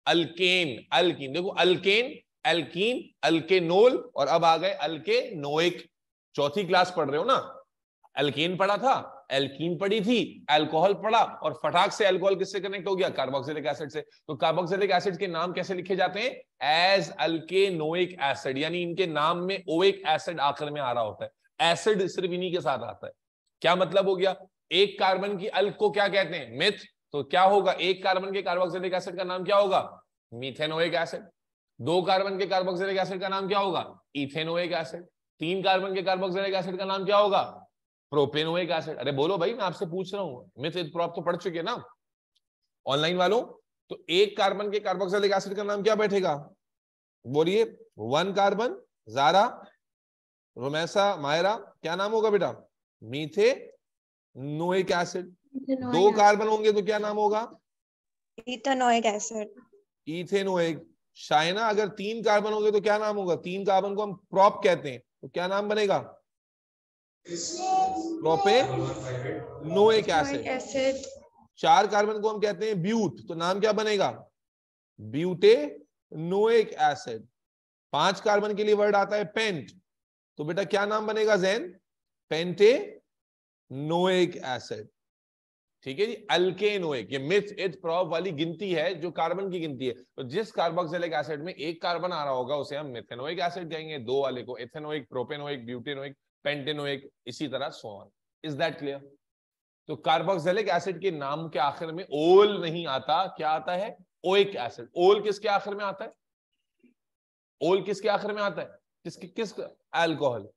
अल्केन अल्कीन देखो अल्केन अल्कीन अल्केनोल और अब आ गए अल्केनोइक चौथी क्लास पढ़ रहे हो ना अल्केन पढ़ा था एल्कीन पड़ी थी एल्कोहल पड़ा और फटाक से एल्कोहल किससे कनेक्ट हो गया कार्बोक्सिलिक एसिड से तो कार्बोक्सिलिक एसिड के नाम कैसे लिखे जाते हैं एज अल्केनोइक एसिड यानी इनके नाम में ओएक एसिड आखिर में आ रहा होता है एसिड सिर्फ इन्हीं के साथ आता है क्या मतलब हो गया एक कार्बन की अल्क को क्या कहते हैं मिथ तो क्या होगा एक कार्बन के कार्बोक्सिलिक एसिड का नाम क्या होगा मिथेनोइक एसिड दो कार्बन के कार्बोक्सिलिक एसिड का नाम क्या होगा इथेनोइक एसिड तीन कार्बन के कार्बोक्सिलिक एसिड का नाम क्या होगा प्रोपेनोइक एसिड अरे बोलो भाई मैं आपसे पूछ रहा हूं मिथ प्रॉप तो पढ़ चुके ना ऑनलाइन वालों तो एक कार्बन के कार्बोक्सिलिक एसिड का नाम क्या बैठेगा बोलिए वन कार्बन जारा रोमैसा मायरा क्या नाम होगा बेटा मीथे नोएक एसिड दो कार्बन होंगे तो क्या नाम होगा इथेनोइक एसिड इथेनोइक शायना अगर तीन कार्बन होंगे तो क्या नाम होगा तीन कार्बन को हम प्रॉप कहते हैं तो क्या नाम बनेगा प्रोपेनोइक एसिड चार कार्बन को हम कहते हैं ब्यूट तो नाम क्या बनेगा ब्यूटे नोएक एसिड पांच कार्बन के लिए वर्ड आता है पेंट तो बेटा क्या नाम बनेगा जैन पेंटे नोएक एसिड ठीक है जी अल्के ये मिथ इथ प्रॉप वाली गिनती है जो कार्बन की गिनती है तो जिस कार्बोक्सिलिक एसिड में एक कार्बन आ रहा होगा उसे हम मिथेनोइक एसिड कहेंगे दो वाले को एथेनोइक प्रोपेनोइक ब्यूटेनोइक पेंटेनोइक इसी तरह सोन इज दैट क्लियर तो कार्बोक्सिलिक एसिड के नाम के आखिर में ओल नहीं आता क्या आता है ओइक एसिड ओल किसके आखिर में आता है ओल किसके आखिर में आता है किसके किस अल्कोहल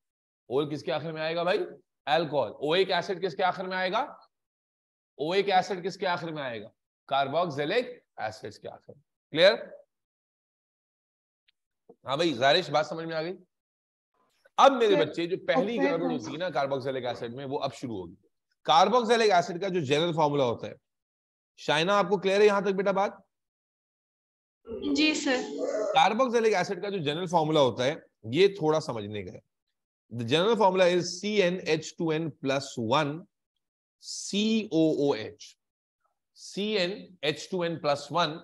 ओल किसके आखिर में आएगा भाई अल्कोहल ओइक एसिड किसके आखिर में आएगा ओइक एसिड किसके आखिर में आएगा कार्बोक्सिलिक एसिड के आखिर क्लियर हाँ भाई गारिश बात समझ में आ गई अब मेरे बच्चे जो पहली गड़बड़ होती है ना कार्बोक्सैलिक एसिड में वो अब शुरू होगी कार्बोक्सैलिक एसिड का जो जनरल फॉर्मूला होता है शाइना आपको क्लियर है यहां तक बेटा बात जी सर कार्बोक्सैलिक एसिड का जो जनरल फॉर्मूला होता है ये थोड़ा समझने का है the general formula is C N H two N plus one C O O H C N H two N plus one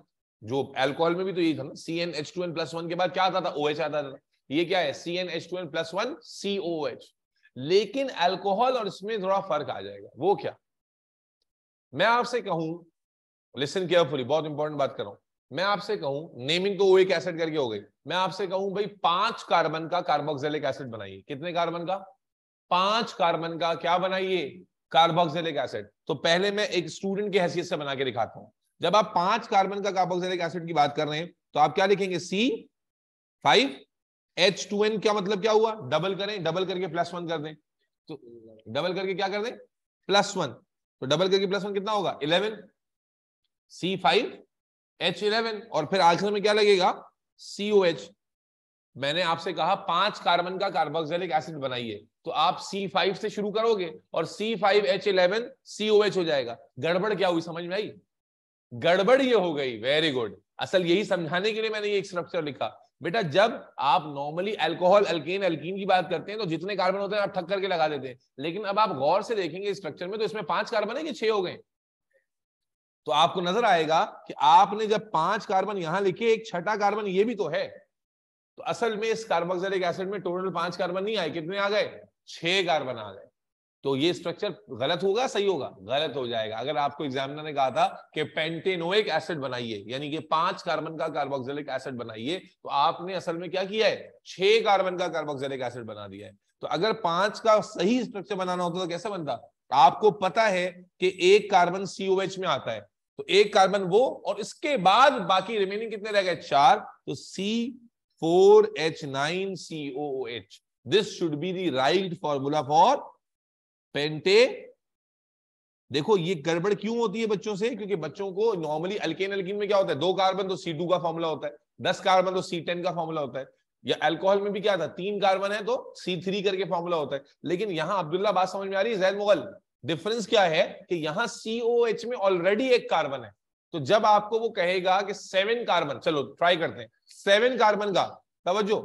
जो एल्कोहल में भी तो यही था ना C N H two N plus one के बाद क्या आता था ओ एच आता था ये क्या है C N H two N plus one C O H लेकिन अल्कोहल और इसमें थोड़ा फर्क आ जाएगा वो क्या मैं आपसे कहूं लिसन केयरफुली बहुत इंपॉर्टेंट बात कर रहा हूं मैं आपसे कहूं नेमिंग तो एक एसिड करके हो गई मैं आपसे कहूं भाई पांच कार्बन का कार्बोक्सिलिक एसिड बनाइए कितने कार्बन का पांच कार्बन का क्या बनाइए कार्बोक्सिलिक एसिड तो पहले मैं एक स्टूडेंट की हैसियत से बना के दिखाता हूं जब आप पांच कार्बन का कार्बोक्सिलिक एसिड की बात कर रहे हैं तो आप क्या लिखेंगे C five H two N क्या मतलब क्या हुआ डबल करें डबल करके प्लस वन कर दें तो डबल करके क्या कर दें प्लस वन तो डबल करके प्लस वन कितना होगा eleven C five H eleven और फिर आखिर में क्या लगेगा सीओ एच मैंने आपसे कहा पांच कार्बन का कार्बोक्सिलिक एसिड बनाइए तो आप C5 से शुरू करोगे और C five H eleven CO H हो जाएगा गड़बड़ क्या हुई समझ में आई गड़बड़ ये हो गई वेरी गुड असल यही समझाने के लिए मैंने ये स्ट्रक्चर लिखा बेटा जब आप नॉर्मली अल्कोहल अल्केन अल्कीन की बात करते हैं तो जितने कार्बन होते हैं आप ठक करके लगा देते हैं लेकिन अब आप गौर से देखेंगे स्ट्रक्चर में तो इसमें पांच कार्बन है कि छह हो गए तो आपको नजर आएगा कि आपने जब पांच कार्बन यहां लिखे एक छठा कार्बन ये भी तो है तो असल में इस कार्बोक्सिलिक एसिड में टोटल पांच कार्बन नहीं आए कितने आ गए छह कार्बन आ गए तो ये स्ट्रक्चर गलत होगा सही होगा गलत हो जाएगा अगर आपको एग्जामिनर ने कहा था कि पेंटेनोइक एसिड बनाइए यानी कि पांच कार्बन का कार्बोक्सिलिक एसिड बनाइए तो आपने असल में क्या किया है छह कार्बन का कार्बोक्सिलिक एसिड बना दिया है तो अगर पांच का सही स्ट्रक्चर बनाना होता तो कैसे बनता आपको पता है कि एक कार्बन एच में आता है तो एक कार्बन वो और इसके बाद बाकी रिमेनिंग कितने रह गए चार तो C four H nine CO H this should be the right formula for penta देखो ये गड़बड़ क्यों होती है बच्चों से क्योंकि बच्चों को नॉर्मली अल्केन अल्किन में क्या होता है दो कार्बन तो सी का फॉर्मूला होता है दस कार्बन तो सी का फॉर्मूला होता है या अल्कोहल में भी क्या था तीन कार्बन है तो सी करके फॉर्मूला होता है लेकिन यहां अब्दुल्ला बात समझ में आ रही है जैद मुगल डिफरेंस क्या है कि यहाँ COH में ऑलरेडी एक कार्बन है तो जब आपको वो कहेगा कि सेवन कार्बन चलो ट्राई करते हैं सेवन कार्बन का तवज्जो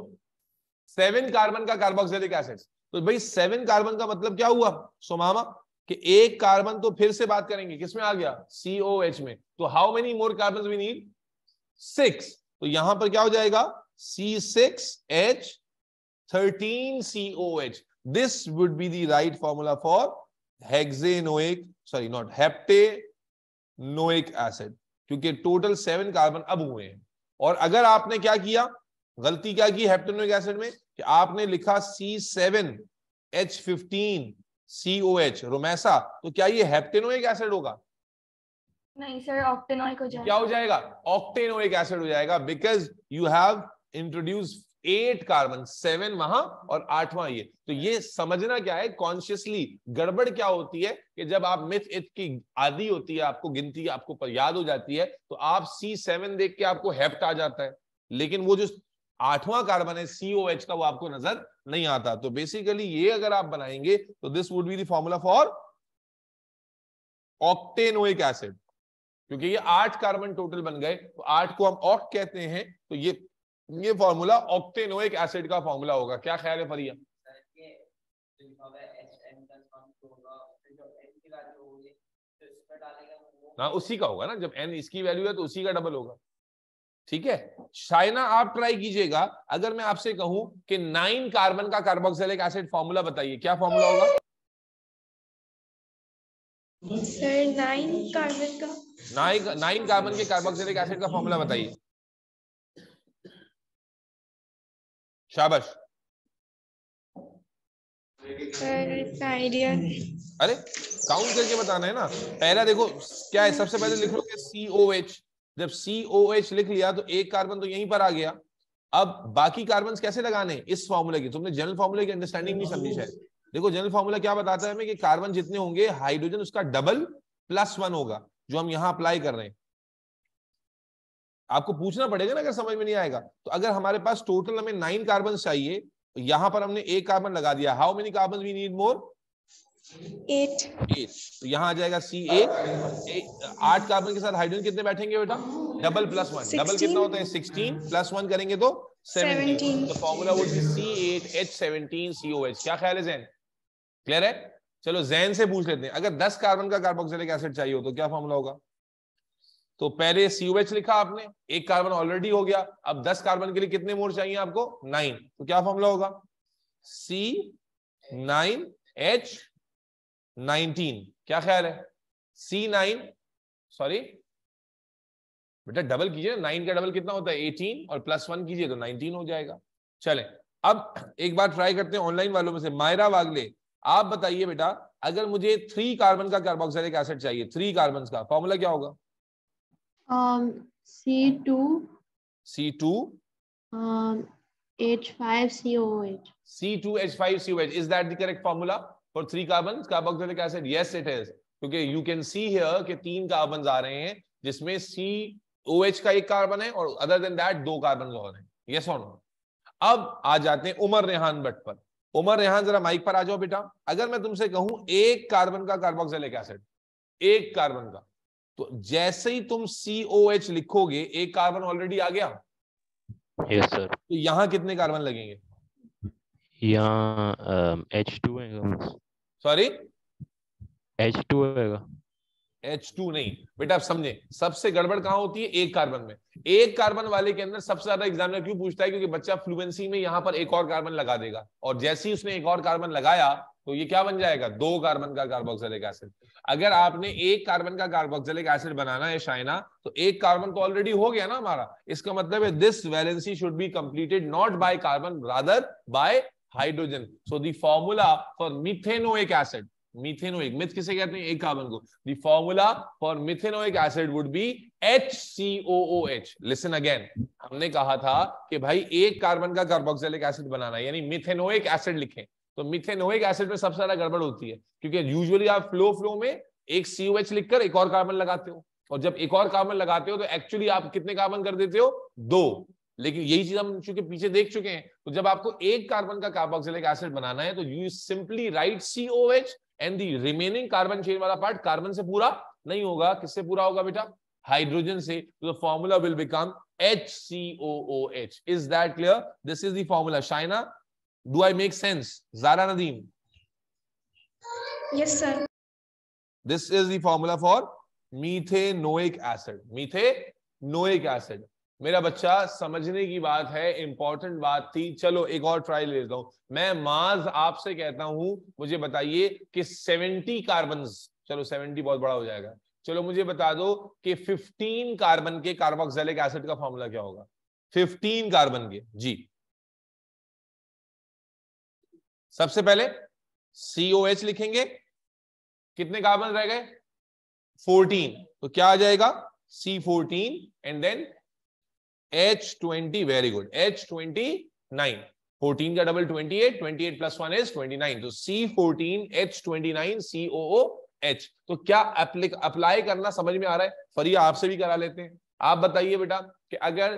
सेवन कार्बन का कार्बोक्सिलिक एसिड तो भाई सेवन कार्बन का मतलब क्या हुआ सोमामा कि एक कार्बन तो फिर से बात करेंगे किसमें आ गया सीओ एच में तो how many more carbon we need six तो यहां पर क्या हो जाएगा C six H thirteen CO H this would be the right formula for hexanoic sorry not noic acid क्योंकि टोटल सेवन कार्बन अब हुए हैं और अगर आपने क्या किया गलती क्या की हेप्टेनोइक एसिड में कि आपने लिखा C seven H fifteen C O H Romaisa तो क्या ये हेप्टेनोइक एसिड होगा नहीं सर ऑक्टेनोइक हो जाएगा क्या हो जाएगा ऑक्टेनोइक एसिड हो जाएगा because you have introduce eight carbon seven वहां और आठवां ये तो ये समझना क्या है कॉन्शियसली गड़बड़ क्या होती है कि जब आप मिथ इत की आदि होती है आपको गिनती आपको याद हो जाती है तो आप सी सेवन देख के आपको हेप्ट आ जाता है लेकिन वो जो आठवां कार्बन है सीओ एच का वो आपको नजर नहीं आता तो बेसिकली ये अगर आप बनाएंगे तो this would be the formula for octanoic acid क्योंकि ये आठ कार्बन टोटल बन गए तो आठ को हम ऑक्ट कहते हैं तो ये ये फॉर्मूला ऑक्टेनोइक एसिड का फॉर्मूला होगा क्या ख्याल है फरिया ना उसी का होगा ना जब एन इसकी वैल्यू है तो उसी का डबल होगा ठीक है शायना आप ट्राई कीजिएगा अगर मैं आपसे कहूं कि नाइन कार्बन का कार्बोक्सिलिक एसिड फॉर्मूला बताइए क्या फॉर्मूला होगा सर नाइन कार्बन का नाइन नाइन कार्बन के कार्बोक्सिलिक एसिड का फॉर्मूला बताइए शाबाश अरे काउंट करके बताना है ना पहला देखो क्या है सबसे पहले लिख लो सी ओ एच जब सी ओ एच लिख लिया तो एक कार्बन तो यहीं पर आ गया अब बाकी कार्बन कैसे लगाने इस फॉर्मूले की तुमने जनरल फॉर्मूले की अंडरस्टैंडिंग नहीं समझी है देखो जनरल फॉर्मूला क्या बताता है हमें कि कार्बन जितने होंगे हाइड्रोजन उसका डबल प्लस वन होगा जो हम यहां अप्लाई कर रहे हैं आपको पूछना पड़ेगा ना अगर समझ में नहीं आएगा तो अगर हमारे पास टोटल हमें नाइन कार्बन चाहिए तो यहां पर हमने एक कार्बन लगा दिया how many carbon we need more eight eight तो यहाँ आ जाएगा सी एट आठ कार्बन के साथ हाइड्रोजन कितने बैठेंगे बेटा डबल प्लस वन डबल कितना होता है सिक्सटीन प्लस वन करेंगे तो सेवनटीन फॉर्मूला वो C eight H seventeen C O H क्या ख्याल है जैन क्लियर है चलो जैन से पूछ लेते हैं अगर दस कार्बन का कार्बोक्सिलिक एसिड चाहिए हो तो क्या फॉर्मूला होगा तो पहले एच लिखा आपने एक कार्बन ऑलरेडी हो गया अब दस कार्बन के लिए कितने मोर चाहिए आपको नाइन तो क्या फॉर्मूला होगा सी नाइन एच नाइनटीन क्या ख्याल है सी नाइन सॉरी बेटा डबल कीजिए नाइन का डबल कितना होता है एटीन और प्लस वन कीजिए तो नाइनटीन हो जाएगा चले अब एक बार ट्राई करते हैं ऑनलाइन वालों में से मायरा वागले आप बताइए बेटा अगर मुझे थ्री कार्बन का कार्बोक्सिलिक एसिड चाहिए थ्री कार्बन का फॉर्मूला क्या होगा C two C two H five C O H C two H five C O H is that the correct formula for three carbon carboxylic acid yes it is क्योंकि you can see here के तीन carbon आ रहे हैं जिसमें सी O H का एक carbon है और अदर देन दैट दो कार्बन और हैं यस और नो अब आ जाते हैं उमर रेहान भट्ट पर उमर रेहान जरा माइक पर आ जाओ बेटा अगर मैं तुमसे कहूं एक कार्बन का कार्बोक्सिलिक एसिड एक कार्बन का तो जैसे ही तुम सी ओ एच लिखोगे एक कार्बन ऑलरेडी आ गया यस सर तो यहां कितने कार्बन लगेंगे यहाँ H two sorry H two होगा एच टू नहीं बेटा आप समझे सबसे गड़बड़ कहां होती है एक कार्बन में एक कार्बन वाले के अंदर सबसे ज्यादा एग्जामिनर क्यों पूछता है क्योंकि बच्चा फ्लुएंसी में यहां पर एक और कार्बन लगा देगा और जैसे ही उसने एक और कार्बन लगाया तो ये क्या बन जाएगा दो कार्बन का कार्बोक्सिलिक एसिड अगर आपने एक कार्बन का कार्बोक्सिलिक एसिड बनाना है शाइना तो एक कार्बन तो ऑलरेडी हो गया ना हमारा इसका मतलब है this valency should be completed not by carbon rather by hydrogen. So the formula for acid acid, methanoic, meth किसे कहते हैं एक कार्बन को. The formula The formula for methanoic acid would be HCOOH. Listen again हमने कहा था कि भाई एक कार्बन का कार्बोक्सिलिक एसिड बनाना यानी मिथेनोइक एसिड लिखे तो मिथेनोइक एसिड में सबसे ज्यादा गड़बड़ होती है क्योंकि यूजली आप फ्लो फ्लो में एक सीओएच लिखकर एक और कार्बन लगाते हो और जब एक और कार्बन लगाते हो तो एक्चुअली आप कितने कार्बन कर देते हो दो लेकिन यही चीज हम चूंकि पीछे देख चुके हैं तो जब आपको एक कार्बन का कार्बोक्सिलिक एसिड बनाना है तो you simply write C O H and the remaining carbon chain वाला पार्ट कार्बन से पूरा नहीं होगा किससे पूरा होगा बेटा हाइड्रोजन से तो formula will become H C O O H is that clear this is the formula Shaina do I make sense Zara Nadeem this is this is for methanoic acid meth methanoic acid मेरा बच्चा समझने की बात है important बात थी चलो एक और ट्राई ले लेता हूं मैं माज आपसे कहता हूं मुझे बताइए कि 70 कार्बन चलो 70 बहुत बड़ा हो जाएगा चलो मुझे बता दो कि 15 कार्बन के कार्बोक्सैलिक एसिड का फॉर्मूला क्या होगा 15 कार्बन के जी सबसे पहले COH लिखेंगे कितने कार्बन रह गए 14 तो क्या आ जाएगा C fourteen and then H twenty very good H twenty nine fourteen का double twenty eight twenty eight plus one H twenty nine तो C fourteen H twenty nine C O O H तो क्या apply करना समझ में आ रहा है फरी आपसे भी करा लेते हैं आप बताइए बेटा कि अगर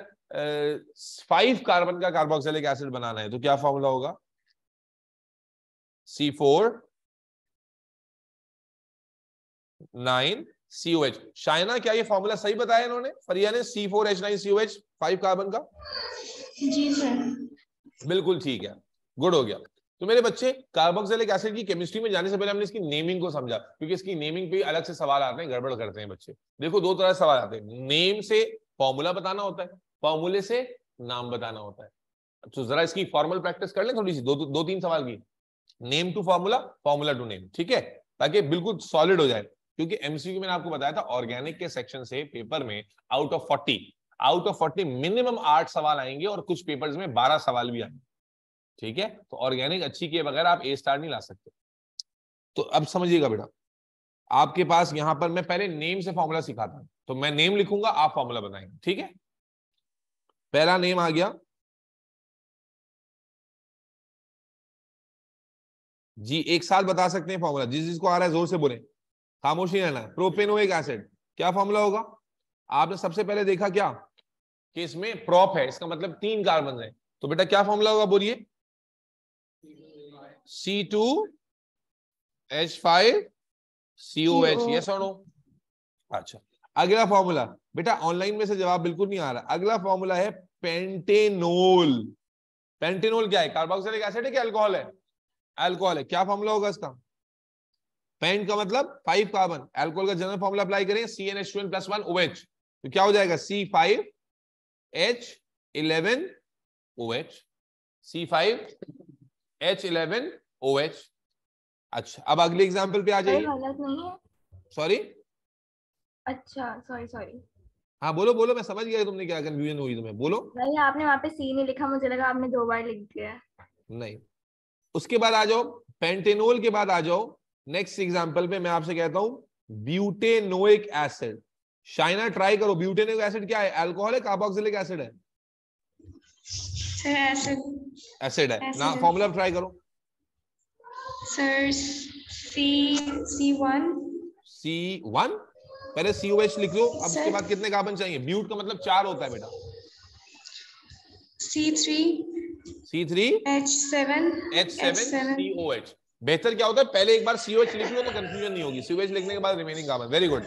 फाइव कार्बन का कार्बोक्सिलिक एसिड बनाना है तो क्या फॉर्मूला होगा C four nine C O H Shaina क्या ये फॉर्मूला सही बताया इन्होंने फरिया ने C four H nine H five carbon का जी सर बिल्कुल ठीक है गुड हो गया तो मेरे बच्चे कार्बोक्सिलिक एसिड की केमिस्ट्री में जाने से पहले हमने इसकी नेमिंग को समझा क्योंकि इसकी नेमिंग पे अलग से सवाल आते हैं गड़बड़ करते हैं बच्चे देखो दो तरह से सवाल आते हैं नेम से फॉर्मूला बताना होता है फॉर्मूले से नाम बताना होता है तो जरा इसकी फॉर्मल प्रैक्टिस कर लें थोड़ी सी दो, दो तीन सवाल की name to formula formula to name ठीक है ताकि बिल्कुल सॉलिड हो जाए क्योंकि एमसीक्यू मैंने आपको बताया था ऑर्गेनिक के सेक्शन से पेपर में out of forty out of forty minimum आठ सवाल आएंगे और कुछ पेपर में बारह सवाल भी आएंगे ठीक है तो ऑर्गेनिक अच्छी किए बगैर आप ए स्टार नहीं ला सकते तो अब समझिएगा बेटा आपके पास यहां पर मैं पहले नेम से फॉर्मूला सिखाता हूं तो मैं नेम लिखूंगा आप फॉर्मूला बनाएंगे ठीक है पहला नेम आ गया जी एक साथ बता सकते हैं फॉर्मूला जिस जिसको आ रहा है जोर से बोले खामोशी रहना है एक एसिड क्या फॉर्मूला होगा आपने सबसे पहले देखा क्या कि इसमें प्रॉप है इसका मतलब तीन कार्बन है तो बेटा क्या फॉर्मूला होगा बोलिए C two H five CO H ये सोनो अच्छा अगला फॉर्मूला बेटा ऑनलाइन में से जवाब बिल्कुल नहीं आ रहा अगला फॉर्मूला है पेंटेनोल पेंटेनोल क्या है कार्बोक्सिलिक एसिड है कि अल्कोहल है अल्कोहल है क्या फॉर्मूला होगा इसका पेंट का मतलब फाइव कार्बन एल्कोहल का जनरल फॉर्मुला अप्लाई करें C N H two N plus one O H तो क्या हो जाएगा C five H eleven O H C five H eleven O H अच्छा अब अगले एग्जाम्पल पे आ जाइए सॉरी अच्छा सॉरी सॉरी हाँ बोलो बोलो मैं समझ गया तुमने क्या कंफ्यूजन हुई तुम्हें बोलो नहीं आपने वहाँ पे सी नहीं लिखा मुझे लगा आपने दो बार लिख दिया नहीं उसके बाद आ जाओ पेंटेनोल के बाद आ जाओ नेक्स्ट एग्जाम्पल पे मैं आपसे कहता हूं ब्यूटेनोइक एसिड शाइना ट्राई करो ब्यूटेनोइक एसिड क्या है एल्कोहल है कार्बोक्सिलिक एसिड है एसिड है ना फॉर्मूला ट्राई करो sir C C one C one पहले सी एच लिख लो अब उसके बाद कितने कार्बन चाहिए ब्यूट का मतलब चार होता है बेटा C three C three H seven H seven C O H बेहतर क्या होता है पहले एक बार सीवेज लिख लो तो कंफ्यूजन नहीं होगी सीवेज लिखने के बाद रिमेनिंग काम है वेरी गुड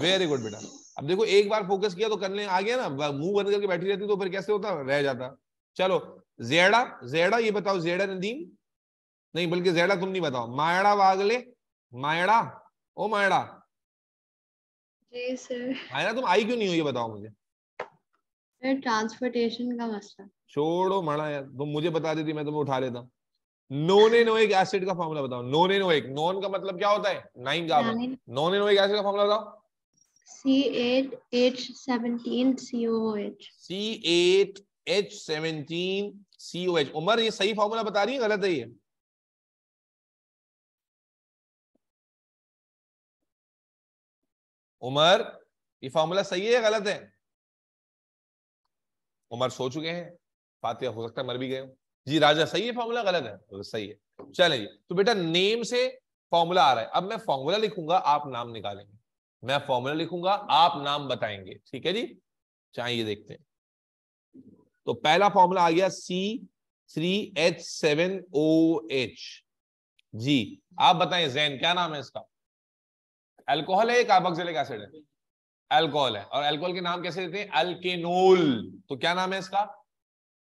वेरी गुड बेटा अब देखो एक बार फोकस किया तो करने आ गया ना मुंह बंद करके बैठी रहती तो फिर कैसे होता रह जाता चलो जेड़ा जेड़ा ये बताओ जेड़ा नदीम नहीं बल्कि जेड़ा तुम नहीं बताओ मायड़ा वागले मायड़ा ओ मायड़ा मायड़ा तुम आई क्यों नहीं हो ये बताओ मुझे ट्रांसपोर्टेशन का मसला छोड़ो माड़ा यार तुम मुझे बता देती मैं तुम्हें उठा लेता नॉन एनोइक एसिड का फॉर्मूला बताओ नॉन एनोइक नॉन का मतलब क्या होता है nine carbon nonanoic acid का फॉर्मूला बताओ C8H17COH उमर ये सही फॉर्मूला बता रही है गलत है ये उमर ये फॉर्मूला सही है या गलत है उमर सो चुके हैं फातिया हो सकता है मर भी गए हूं जी राजा सही है फॉर्मूला गलत है तो सही है चलिए तो बेटा नेम से फॉर्मूला आ रहा है अब मैं फॉर्मूला लिखूंगा आप नाम निकालेंगे मैं फॉर्मूला लिखूंगा आप नाम बताएंगे ठीक है जी चाहिए देखते हैं तो पहला फॉर्मूला आ गया C three H seven O H जी आप बताएं जैन क्या नाम है इसका अल्कोहल है कार्बोक्सिलिक एसिड है अल्कोहल है और अल्कोहल के नाम कैसे देते हैं अल्केनोल तो क्या नाम है इसका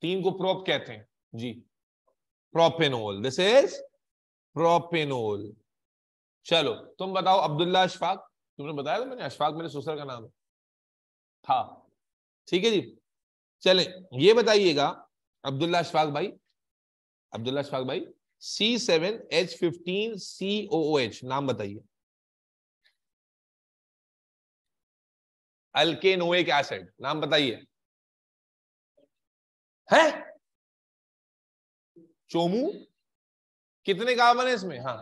तीन को प्रोप कहते हैं जी प्रोपेनोल दिस इज प्रोपेनोल चलो तुम बताओ अब्दुल्ला अशफाक तुमने बताया था मैंने अशफाक मेरे ससुर का नाम है था ठीक है जी चले ये बताइएगा अब्दुल्ला अशफाक भाई अब्दुल्ला अशफाक भाई C seven H fifteen C O H नाम बताइए अल्केनोएक एसिड नाम बताइए हैं चोमू कितने काम बने इसमें हाँ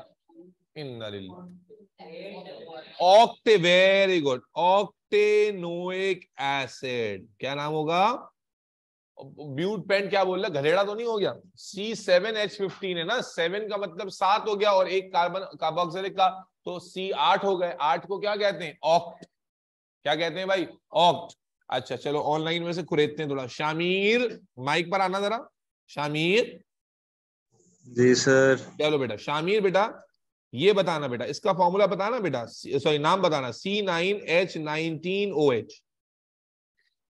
octanoic very good acid क्या नाम होगा ब्यूट पेंट क्या बोल रहा घरेड़ा तो नहीं हो गया सी सेवन एच फिफ्टीन है ना सेवन का मतलब सात हो गया और एक कार्बन कार्बोक्सिलिक का तो सी आठ हो गए आठ को क्या कहते हैं ऑक्ट क्या कहते हैं भाई ऑक्ट अच्छा चलो ऑनलाइन में से कुरेदते हैं थोड़ा शामीर माइक पर आना जरा शामीर जी सर चलो बेटा शामिर बेटा ये बताना बेटा इसका फॉर्मूला बताना बेटा सॉरी नाम बताना C nine H nineteen O H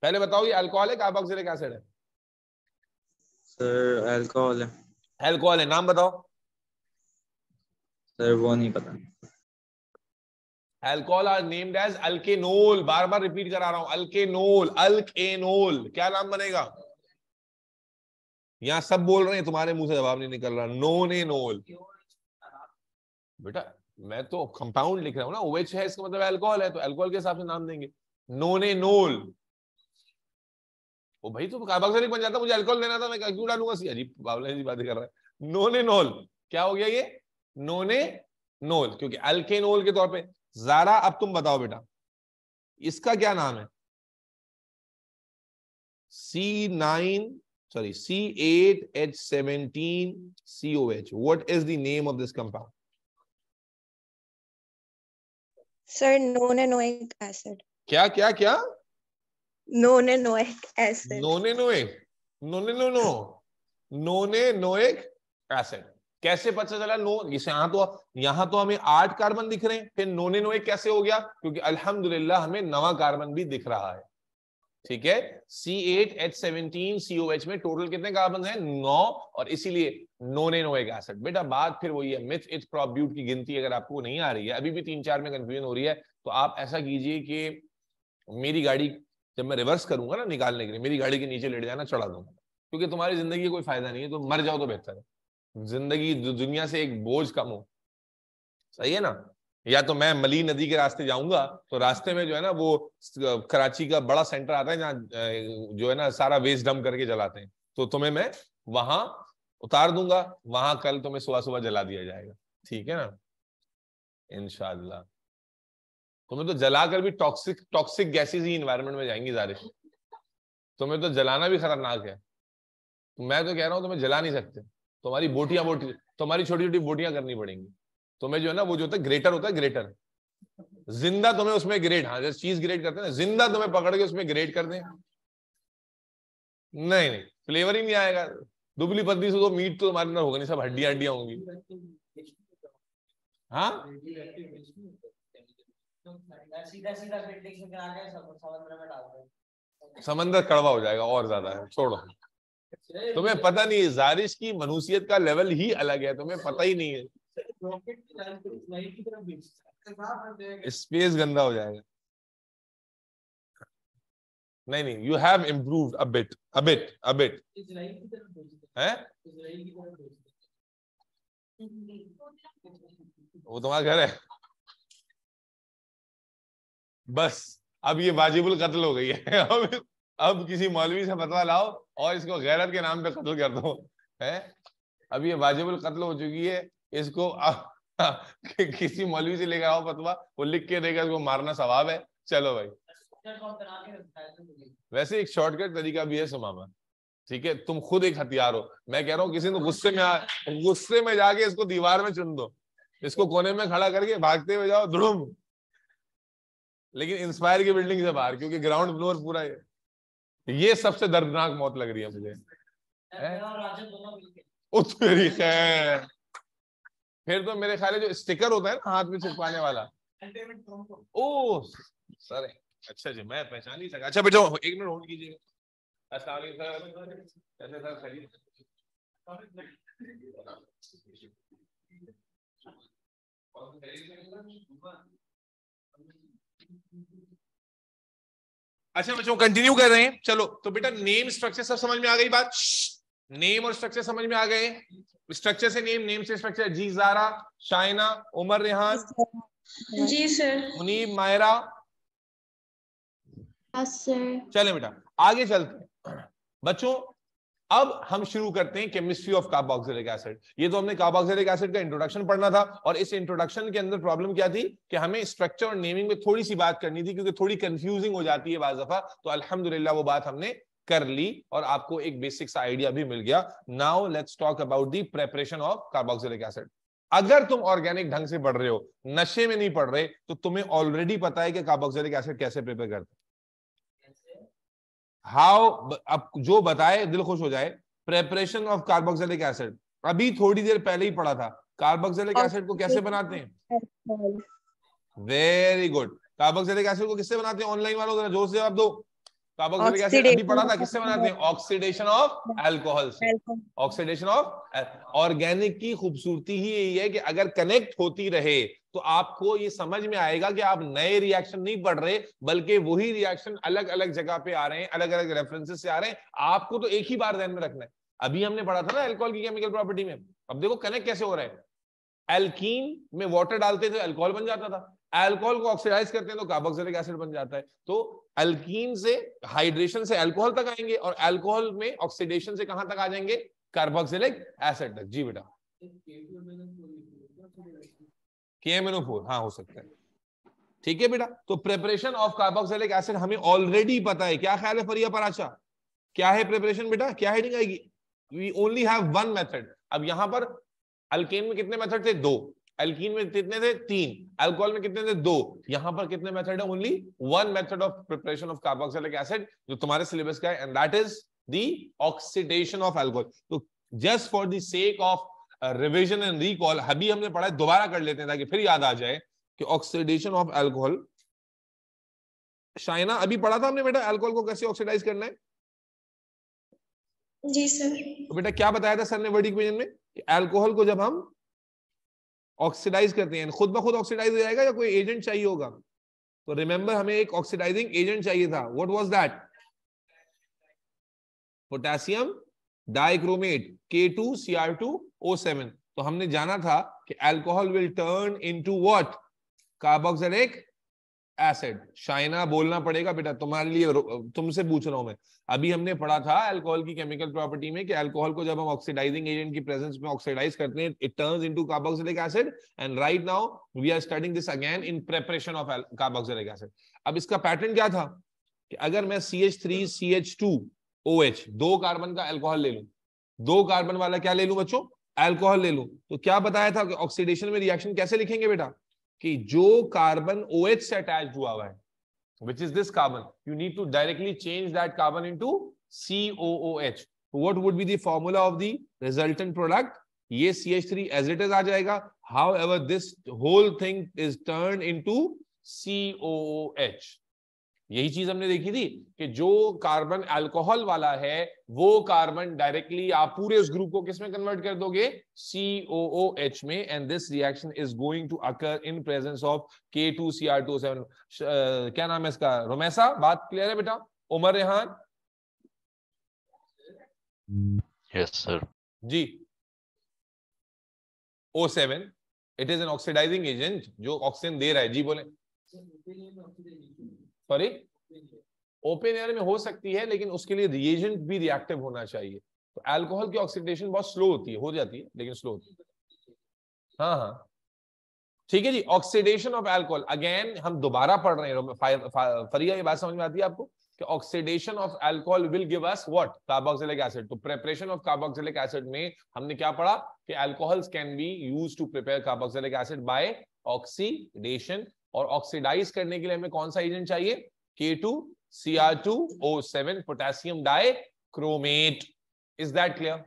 पहले बताओ ये अल्कोहलिक कार्बोक्सिलिक एसिड है सर अल्कोहल है अल्कोहल है नाम बताओ सर वो नहीं पता alcohol are named as alkanol बार बार रिपीट करा रहा हूं अल्केनोल अल्केनोल क्या नाम बनेगा यहां सब बोल रहे हैं तुम्हारे मुंह से जवाब नहीं निकल रहा नो ने नोल बेटा मैं तो कंपाउंड लिख रहा हूं ना ओएच है इसका मतलब अल्कोहल है तो अल्कोहल के हिसाब से नाम देंगे नो ने नोल ओ भाई तो कार्बोक्सिलिक बन जाता मुझे अल्कोहल लेना था मैं क्यों डालूंगा सी अजीब बावला जी बातें कर रहा है नोने नोल क्या हो गया ये नोने नोल क्योंकि अल्केनोल के तौर पे जारा अब तुम बताओ बेटा इसका क्या नाम है C nine sorry, C8H17COH. What is the name of this compound? Sir, nonanoic acid. Kya kya kya? Nonanoic acid. Nonanoic. No, no, no, no. Nonanoic acid. कैसे पता चला नो यहां तो यहां तो हमें आठ कार्बन दिख रहे हैं फिर नोने नोए कैसे हो गया क्योंकि अल्हम्दुलिल्लाह हमें नवा कार्बन भी दिख रहा है ठीक है C eight H seventeen CO H में टोटल कितने कार्बन हैं नौ और इसीलिए नोनेनोइक एसिड बेटा बात फिर वही है मिथ इथ प्रॉब्यूट की गिनती अगर आपको नहीं आ रही है अभी भी तीन चार में कंफ्यूजन हो रही है तो आप ऐसा कीजिए कि मेरी गाड़ी जब मैं रिवर्स करूंगा ना निकालने के लिए मेरी गाड़ी के नीचे लेट जाना चढ़ा दूंगा क्योंकि तुम्हारी जिंदगी का कोई फायदा नहीं है तुम मर जाओ तो बेहतर है जिंदगी दुनिया से एक बोझ कम हो सही है ना या तो मैं मली नदी के रास्ते जाऊंगा तो रास्ते में जो है ना वो कराची का बड़ा सेंटर आता है जहाँ जो है ना सारा वेस्ट डम करके जलाते हैं तो तुम्हें मैं वहां उतार दूंगा वहां कल तुम्हें सुबह सुबह जला दिया जाएगा ठीक है ना इनशाला तुम्हें तो जलाकर भी टॉक्सिक टॉक्सिक गैसेस ही इन्वायरमेंट में जाएंगी जारिश तुम्हें तो जलाना भी खतरनाक है मैं तो कह रहा हूँ तुम्हें जला नहीं सकते तुम्हारी बोटियां बोटी तुम्हारी छोटी छोटी बोटियां करनी पड़ेंगी तुम्हें तो जो है ना वो जो होता है ग्रेटर होता है ग्रेटर जिंदा तुम्हें उसमें ग्रेट हाँ जैसे चीज ग्रेट करते हैं ना जिंदा तुम्हें पकड़ के उसमें ग्रेट कर दे नहीं नहीं फ्लेवर ही नहीं आएगा दुबली पतली से तो मीट तो हमारे अंदर होगा नहीं सब हड्डियां हड्डियां होंगी हाँ समंदर कड़वा हो जाएगा और ज्यादा है छोड़ो तुम्हें पता नहीं जारिश की मनुष्यत का लेवल ही अलग है तुम्हें पता ही नहीं है स्पेस गंदा हो जाएगा नहीं नहीं you have improve a bit a bit a bit है वो तुम्हारा घर है बस अब ये वाजिबुल कत्ल हो गई है अब अब किसी मौलवी से फतवा लाओ और इसको गैरत के नाम पे कत्ल कर दो है अब ये वाजिबुल कत्ल हो चुकी है इसको आ, कि, किसी मौलवी से लेकर आओ फतवा वो लिख के देगा इसको मारना सवाब है चलो भाई वैसे एक शॉर्टकट तरीका भी है सुमामा ठीक है तुम खुद एक हथियार हो मैं कह रहा हूँ किसी ने गुस्से में गुस्से में जाके इसको दीवार में चुन दो इसको कोने में खड़ा करके भागते हुए जाओ ध्रुम लेकिन इंस्पायर की बिल्डिंग से बाहर क्योंकि ग्राउंड फ्लोर पूरा है ये सबसे दर्दनाक मौत लग रही है मुझे फिर तो मेरे ख्याल जो स्टिकर होता है ना हाथ में चिपकाने वाला ओ सर अच्छा जी मैं पहचान नहीं सका अच्छा बेटा एक मिनट होल्ड कीजिएगा सर अच्छा बच्चों कंटिन्यू कर रहे हैं चलो तो बेटा नेम स्ट्रक्चर सब समझ में आ गई बात नेम और स्ट्रक्चर समझ में आ गए स्ट्रक्चर से नेम नेम से स्ट्रक्चर जी जारा शाइना उमर रेहान जी सर मुनीब मायरा चले बेटा आगे चलते हैं बच्चों अब हम शुरू करते हैं केमिस्ट्री ऑफ कार्बोक्सिलिक एसिड ये तो हमने कार्बोक्सिलिक एसिड का इंट्रोडक्शन पढ़ना था और इस इंट्रोडक्शन के अंदर प्रॉब्लम क्या थी कि हमें स्ट्रक्चर और नेमिंग में थोड़ी सी बात करनी थी क्योंकि थोड़ी कंफ्यूजिंग हो जाती है बाज दफा तो अल्हम्दुलिल्लाह वो बात हमने कर ली और आपको एक बेसिक सा आइडिया भी मिल गया now let's talk about the preparation of carboxylic acid अगर तुम ऑर्गेनिक ढंग से पढ़ रहे हो नशे में नहीं पढ़ रहे तो तुम्हें ऑलरेडी पता है कि कार्बोक्सिलिक एसिड कैसे प्रिपेयर करते हाउ अब जो बताए दिल खुश हो जाए प्रेपरेशन ऑफ कार्बोक्सिलिक एसिड अभी थोड़ी देर पहले ही पढ़ा था कार्बोक्सिलिक एसिड को कैसे बनाते हैं वेरी गुड कार्बोक्सिलिक एसिड को किससे बनाते हैं ऑनलाइन वालों जोर से जवाब दो तो कार्बोक्सिलिक एसिड अभी पढ़ा था किससे बनाते हैं ऑक्सीडेशन ऑफ अल्कोहल से ऑक्सीडेशन ऑफ ऑर्गेनिक की खूबसूरती ही यही है कि अगर कनेक्ट होती रहे तो आपको ये समझ में आएगा कि आप नए रिएक्शन नहीं पढ़ रहे बल्कि वही रिएक्शन अलग अलग जगह पे आ रहे हैं अलग अलग रेफरेंसेस से आ रहे हैं आपको तो एक ही बार ध्यान में रखना है अभी हमने पढ़ा था ना एल्कोहल की केमिकल प्रॉपर्टी में अब देखो कनेक्ट कैसे हो रहा है एल्कीन में वाटर डालते थे अल्कोहल बन जाता था अल्कोहल को ऑक्सीडाइज करते हैं तो कार्बोक्सिलिक एसिड बन जाता है तो अल्कीन से हाइड्रेशन से अल्कोहल तक आएंगे और अल्कोहल में ऑक्सीडेशन से कहां तक आ जाएंगे कार्बोक्सिलिक एसिड तक जी बेटा केएमएनओ हाँ हो सकता है ठीक है बेटा तो प्रेपरेशन ऑफ कार्बोक्सिलिक एसिड हमें ऑलरेडी पता है क्या ख्याल है फरिया पराशा क्या है प्रेपरेशन बेटा क्या हेडिंग आएगी we only have one method अब यहां पर अल्केन में कितने मेथड थे दो एल्कीन में कितने थे तीन अल्कोहल में कितने थे दो यहां पर कितने मेथड है only one method of preparation of carboxylic acid जो तुम्हारे सिलेबस का है and that is the oxidation of alcohol तो just for the sake of revision and recall अभी हमने पढ़ा है दोबारा कर लेते हैं ताकि फिर याद आ जाए कि ऑक्सीडेशन ऑफ एल्कोहल शाइना अभी पढ़ा था हमने बेटा एल्कोहल को कैसे ऑक्सीडाइज करना है जी सर तो बेटा क्या बताया था सर ने वर्ड इक्वेशन में कि अल्कोहल को जब हम ऑक्सीडाइज करते हैं खुद ब खुद ऑक्सीडाइज हो जाएगा या कोई एजेंट चाहिए होगा तो रिमेंबर हमें एक ऑक्सीडाइजिंग एजेंट चाहिए था what was that potassium dichromate K two C R two O seven तो हमने जाना था कि alcohol will turn into what carboxylic acid Shaina बोलना पड़ेगा बेटा तुम्हारे लिए तुमसे पूछ रहा हूं मैं अभी हमने पढ़ा था अल्कोहल की केमिकल प्रॉपर्टी में कि अल्कोहल को जब हम ऑक्सीडाइजिंग एजेंट की प्रेजेंस में ऑक्सीडाइज करते हैं it turns into carboxylic acid and right now we are studying this again in preparation of carboxylic acid अब इसका पैटर्न क्या था कि अगर मैं C H three C H two O H दो कार्बन का एल्कोहल ले लू दो कार्बन वाला क्या ले लू बच्चों एल्कोहल ले लू तो क्या बताया था ऑक्सीडेशन में रिएक्शन कैसे लिखेंगे बेटा कि जो कार्बन ओ एच से अटैच हुआ हुआ है which is this carbon you need to directly change that carbon into C O O H what would be formula of the resultant product ये C H three as it is आ जाएगा however this whole thing is turn into C O H यही चीज हमने देखी थी कि जो कार्बन अल्कोहल वाला है वो कार्बन डायरेक्टली आप पूरे उस ग्रुप को किस में कन्वर्ट कर दोगे सी ओ ओ एच में and this reaction is going to occur in presence of K two two C R seven क्या नाम है इसका रोमैसा बात क्लियर है बेटा उमर रेहान yes, sir. जी O seven it is an oxidising agent जो ऑक्सीजन दे रहा है जी बोले सॉरी ओपन एयर में हो सकती है लेकिन उसके लिए रिएजेंट भी रिएक्टिव होना चाहिए तो अल्कोहल की ऑक्सीडेशन बहुत स्लो होती है हो जाती है लेकिन स्लो होती है हाँ हाँ ठीक है जी ऑक्सीडेशन ऑफ अल्कोहल अगेन हम दोबारा पढ़ रहे हैं फरिया ये बात समझ में आती है आपको कि oxidation of alcohol will give us what carboxylic acid तो प्रिपरेशन ऑफ कार्बोक्सिलिक एसिड में हमने क्या पढ़ा कि alcohols can be used to prepare carboxylic acid by oxidation और ऑक्सीडाइज करने के लिए हमें कौन सा एजेंट चाहिए K two C R two O seven potassium dichromate is that clear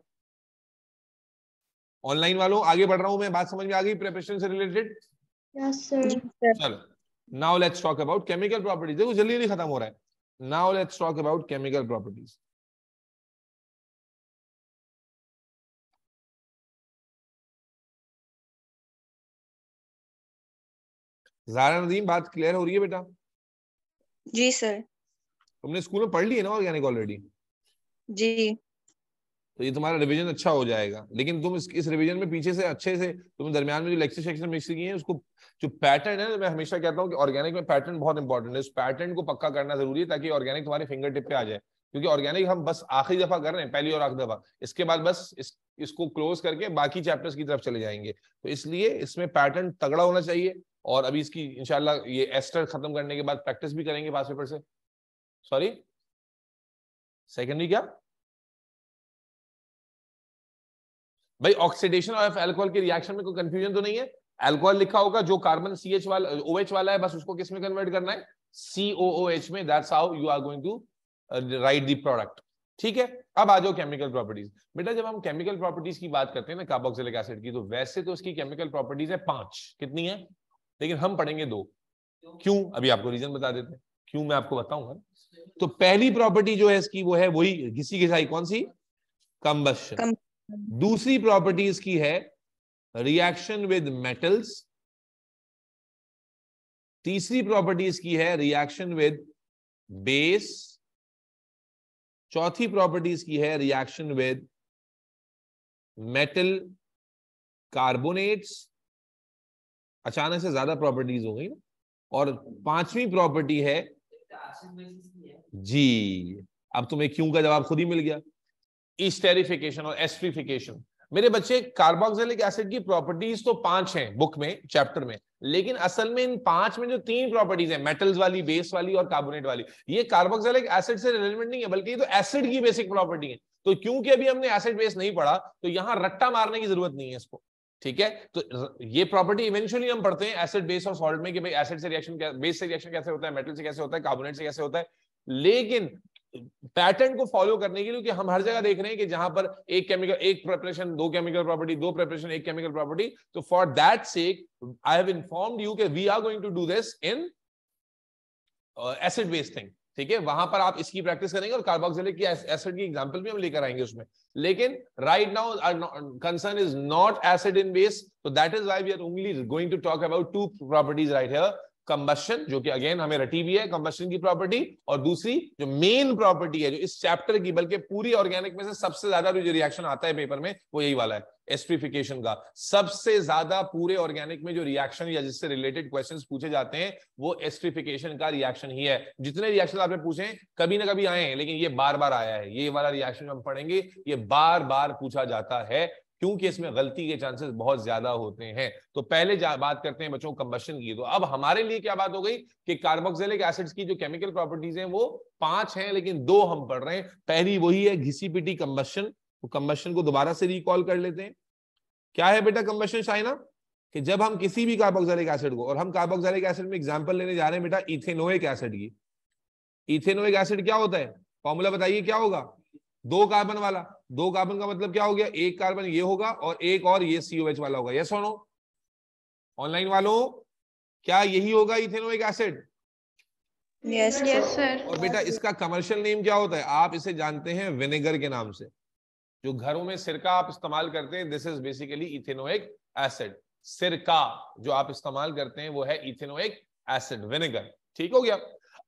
online वालों आगे बढ़ रहा हूं मैं बात समझ में आ गई प्रिपरेशन से रिलेटेड चलो now let's talk about chemical properties देखो जल्दी नहीं खत्म हो रहा है now let's talk about chemical properties Zara Nadeem बात क्लियर हो रही है बेटा जी सर तुमने स्कूल में पढ़ ली है ना ऑर्गेनिक ऑलरेडी जी तो ये तुम्हारा रिवीजन अच्छा हो जाएगा लेकिन तुम इस, इस रिवीजन में पीछे से अच्छे से तुम दरमियान में जो लेक्चर सेक्शन मिक्स किए हैं उसको जो पैटर्न है मैं हमेशा कहता हूँ कि ऑर्गेनिक में पैटर्न बहुत इंपॉर्टेंट है उस पैटर्न को पक्का करना जरूरी है ताकि ऑर्गेनिक तुम्हारे फिंगर टिप पे आ जाए क्योंकि ऑर्गेनिक हम बस आखिरी दफा कर रहे हैं पहली और आखिरी दफा इसके बाद बस इस इसको क्लोज करके बाकी चैप्टर्स की तरफ चले जाएंगे तो इसलिए इसमें पैटर्न तगड़ा होना चाहिए और अभी इसकी इनशाला ये एस्टर खत्म करने के बाद प्रैक्टिस भी करेंगे पास पेपर से सॉरी सेकेंडरी क्या भाई ऑक्सीडेशन और एल्कोहल के रिएक्शन में कोई कंफ्यूजन तो नहीं है एल्कोहल लिखा होगा जो कार्बन सी एच वाला ओ OH वाला है बस उसको किस में कन्वर्ट करना है सीओ एच में that's how you are going to write the product ठीक है अब आ जाओ केमिकल प्रॉपर्टीज बेटा जब हम केमिकल प्रॉपर्टीज की बात करते हैं ना कार्बोक्सिलिक एसिड की तो वैसे तो उसकी केमिकल प्रॉपर्टीज है पांच कितनी है लेकिन हम पढ़ेंगे दो क्यों अभी आपको रीजन बता देते हैं क्यों मैं आपको बताऊंगा तो पहली प्रॉपर्टी जो है इसकी वो है वही घिसी घिसाई कौन सी कंबशन दूसरी प्रॉपर्टी इसकी है रिएक्शन विद मेटल्स तीसरी प्रॉपर्टी इसकी है रिएक्शन विद बेस चौथी प्रॉपर्टी इसकी है रिएक्शन विद मेटल कार्बोनेट्स अचानक से ज्यादा प्रॉपर्टीज हो गई ना और पांचवी प्रॉपर्टी है जी अब तुम्हें क्यों का जवाब खुद ही मिल गया इस्टेरिफिकेशन और एस्ट्रीफिकेशन मेरे बच्चे कार्बोक्सिलिक एसिड की प्रॉपर्टीज तो पांच हैं बुक में चैप्टर में लेकिन असल में इन पांच में जो तीन प्रॉपर्टीज हैं मेटल्स वाली बेस वाली और कार्बोनेट वाली ये कार्बोक्सिलिक एसिड से रिलेवेंट नहीं है बल्कि ये तो एसिड की बेसिक प्रॉपर्टी है तो क्योंकि अभी हमने एसिड बेस नहीं पढ़ा तो यहाँ रट्टा मारने की जरूरत नहीं है इसको ठीक है तो ये प्रॉपर्टी इवेंचुअली हम पढ़ते हैं एसिड बेस और सॉल्ट में कि भाई एसिड से रिएक्शन बेस से रिएक्शन कैसे होता है मेटल से कैसे होता है कार्बोनेट से कैसे होता है लेकिन पैटर्न को फॉलो करने के लिए कि हम हर जगह देख रहे हैं कि जहां पर एक केमिकल एक प्रेपरेशन दो केमिकल प्रॉपर्टी दो प्रेपरेशन एक केमिकल प्रॉपर्टी तो for that sake I have informed you के we are going to do this in acid base thing ठीक है वहां पर आप इसकी प्रैक्टिस करेंगे और कार्बोक्सिलिक एसिड की एग्जांपल भी हम लेकर आएंगे उसमें लेकिन right now concern is not acid in base तो that is why we are only going to talk about two properties right here combustion जो कि अगेन हमें रटी हुई है कंबशन की प्रॉपर्टी और दूसरी जो मेन प्रॉपर्टी है जो इस चैप्टर की बल्कि पूरी ऑर्गेनिक में से सबसे ज्यादा जो रिएक्शन आता है पेपर में वो यही वाला है एस्ट्रीफिकेशन का सबसे ज्यादा पूरे ऑर्गेनिक में जो रिएक्शन या जिससे रिलेटेड क्वेश्चंस पूछे जाते हैं वो एस्ट्रीफिकेशन का रिएक्शन ही है जितने रिएक्शन आपने पूछे कभी ना कभी आए हैं लेकिन ये बार बार आया है ये वाला रिएक्शन हम पढ़ेंगे ये बार बार पूछा जाता है क्योंकि इसमें गलती के चांसेस बहुत ज्यादा होते हैं तो पहले बात करते हैं बच्चों कंबशन की तो अब हमारे लिए क्या बात हो गई कि कार्बोक्सिलिक एसिड्स की जो केमिकल प्रॉपर्टीज हैं वो पांच हैं लेकिन दो हम पढ़ रहे हैं पहली वही है घिसी पिटी कंबशन तो कंबशन को दोबारा से रिकॉल कर लेते हैं क्या है बेटा कंबशन शाइना कि जब हम किसी भी कार्बोक्सिलिक एसिड को और हम कार्बोक्सिलिक एसिड में एग्जाम्पल लेने जा रहे हैं बेटा इथेनोइक एसिड की इथेनोइक एसिड क्या होता है फॉर्मूला बताइए क्या होगा दो कार्बन वाला दो कार्बन का मतलब क्या हो गया एक कार्बन ये होगा और एक और ये एच वाला होगा यस और नो ऑनलाइन वालों क्या यही होगा ethanoic acid yes yes sir और बेटा इसका कमर्शियल नेम क्या होता है आप इसे जानते हैं विनेगर के नाम से जो घरों में सिरका आप इस्तेमाल करते हैं this is basically ethanoic acid सिरका जो आप इस्तेमाल करते हैं वो है इथेनोइक एसिड विनेगर ठीक हो गया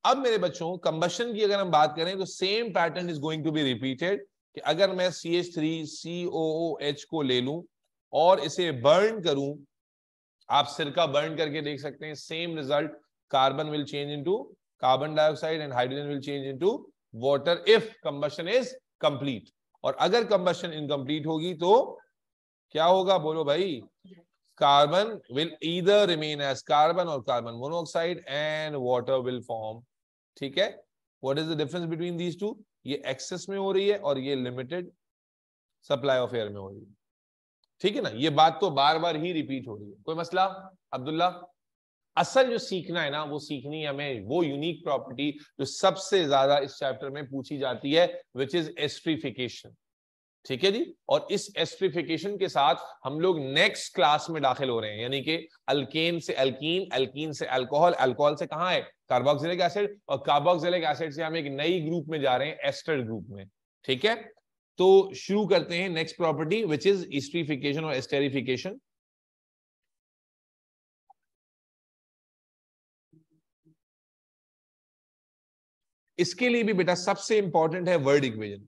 अब मेरे बच्चों कंबशन की अगर हम बात करें तो same pattern is going to be repeated कि अगर मैं C H three C O H को ले लूं और इसे बर्न करूं आप सिरका बर्न करके देख सकते हैं same result carbon will change into carbon dioxide and hydrogen will change into water if combustion is complete और अगर कंबशन इनकम्प्लीट होगी तो क्या होगा बोलो भाई carbon will either remain as carbon और carbon monoxide and water will form ठीक है what is the difference between these two ये एक्सेस में हो रही है और ये लिमिटेड सप्लाई ऑफ एयर में हो रही है ठीक है ना ये बात तो बार बार ही रिपीट हो रही है कोई मसला अब्दुल्ला असल जो सीखना है ना वो सीखनी है हमें वो यूनिक प्रॉपर्टी जो सबसे ज्यादा इस चैप्टर में पूछी जाती है विच इज एस्ट्रीफिकेशन ठीक है जी और इस एस्ट्रिफिकेशन के साथ हम लोग नेक्स्ट क्लास में दाखिल हो रहे हैं यानी कि अल्केन से अल्कीन अल्कीन से अल्कोहल अल्कोहल से कहा है कार्बोक्सिलिक एसिड और कार्बोक्सिलिक एसिड से हम एक नई ग्रुप में जा रहे हैं एस्टर ग्रुप में ठीक है तो शुरू करते हैं next property which is esterification और एस्टेरिफिकेशन इसके लिए भी बेटा सबसे इंपॉर्टेंट है वर्ड इक्वेजन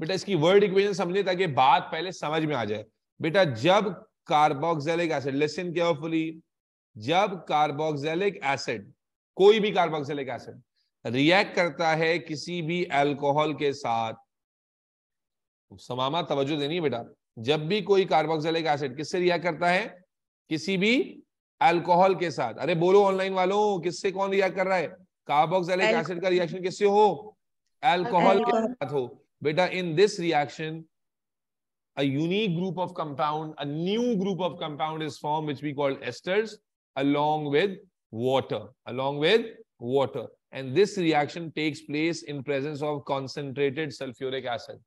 बेटा इसकी वर्ड इक्वेशन समझे ताकि बात पहले समझ में आ जाए बेटा जब कार्बोक्सैलिक एसिड लिसन केयरफुली जब कार्बोक्सैलिक एसिड कोई भी कार्बोक्सैलिक एसिड रिएक्ट करता है किसी भी अल्कोहल के साथ समामा तवज्जो देनी है बेटा जब भी कोई कार्बोक्सैलिक एसिड किससे रिएक्ट करता है किसी भी अल्कोहल के साथ अरे बोलो ऑनलाइन वालों किससे कौन रिएक्ट कर रहा है कार्बोक्सैलिक एसिड का रिएक्शन किससे हो अल्कोहल के साथ हो Beta, in this reaction, a unique group of compound, a new group of compound is formed, which we call esters, along with water, along with water. And this reaction takes place in presence of concentrated sulfuric acid.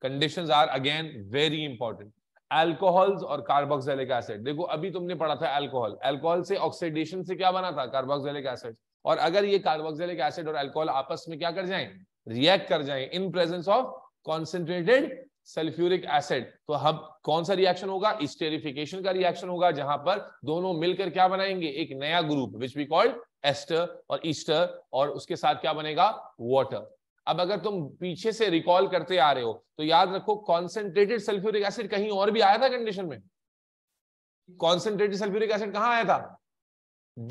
Conditions are again very important. Alcohols or carboxylic acid. देखो अभी तुमने पढ़ा था alcohol. Alcohol से oxidation से क्या बना था carboxylic acid. और अगर ये carboxylic acid और alcohol आपस में क्या कर जाएं रिएक्ट कर जाए in presence of concentrated sulphuric acid तो हम कौन सा रिएक्शन होगा स्टेरिफिकेशन का रिएक्शन होगा जहां पर दोनों मिलकर क्या बनाएंगे एक नया group which we called ester और ईस्टर और उसके साथ क्या बनेगा वॉटर अब अगर तुम पीछे से रिकॉल करते आ रहे हो तो याद रखो कॉन्सेंट्रेटेड सल्फ्यूरिक एसिड कहीं और भी आया था कंडीशन में कॉन्सेंट्रेटेड सल्फ्यूरिक एसिड कहां आया था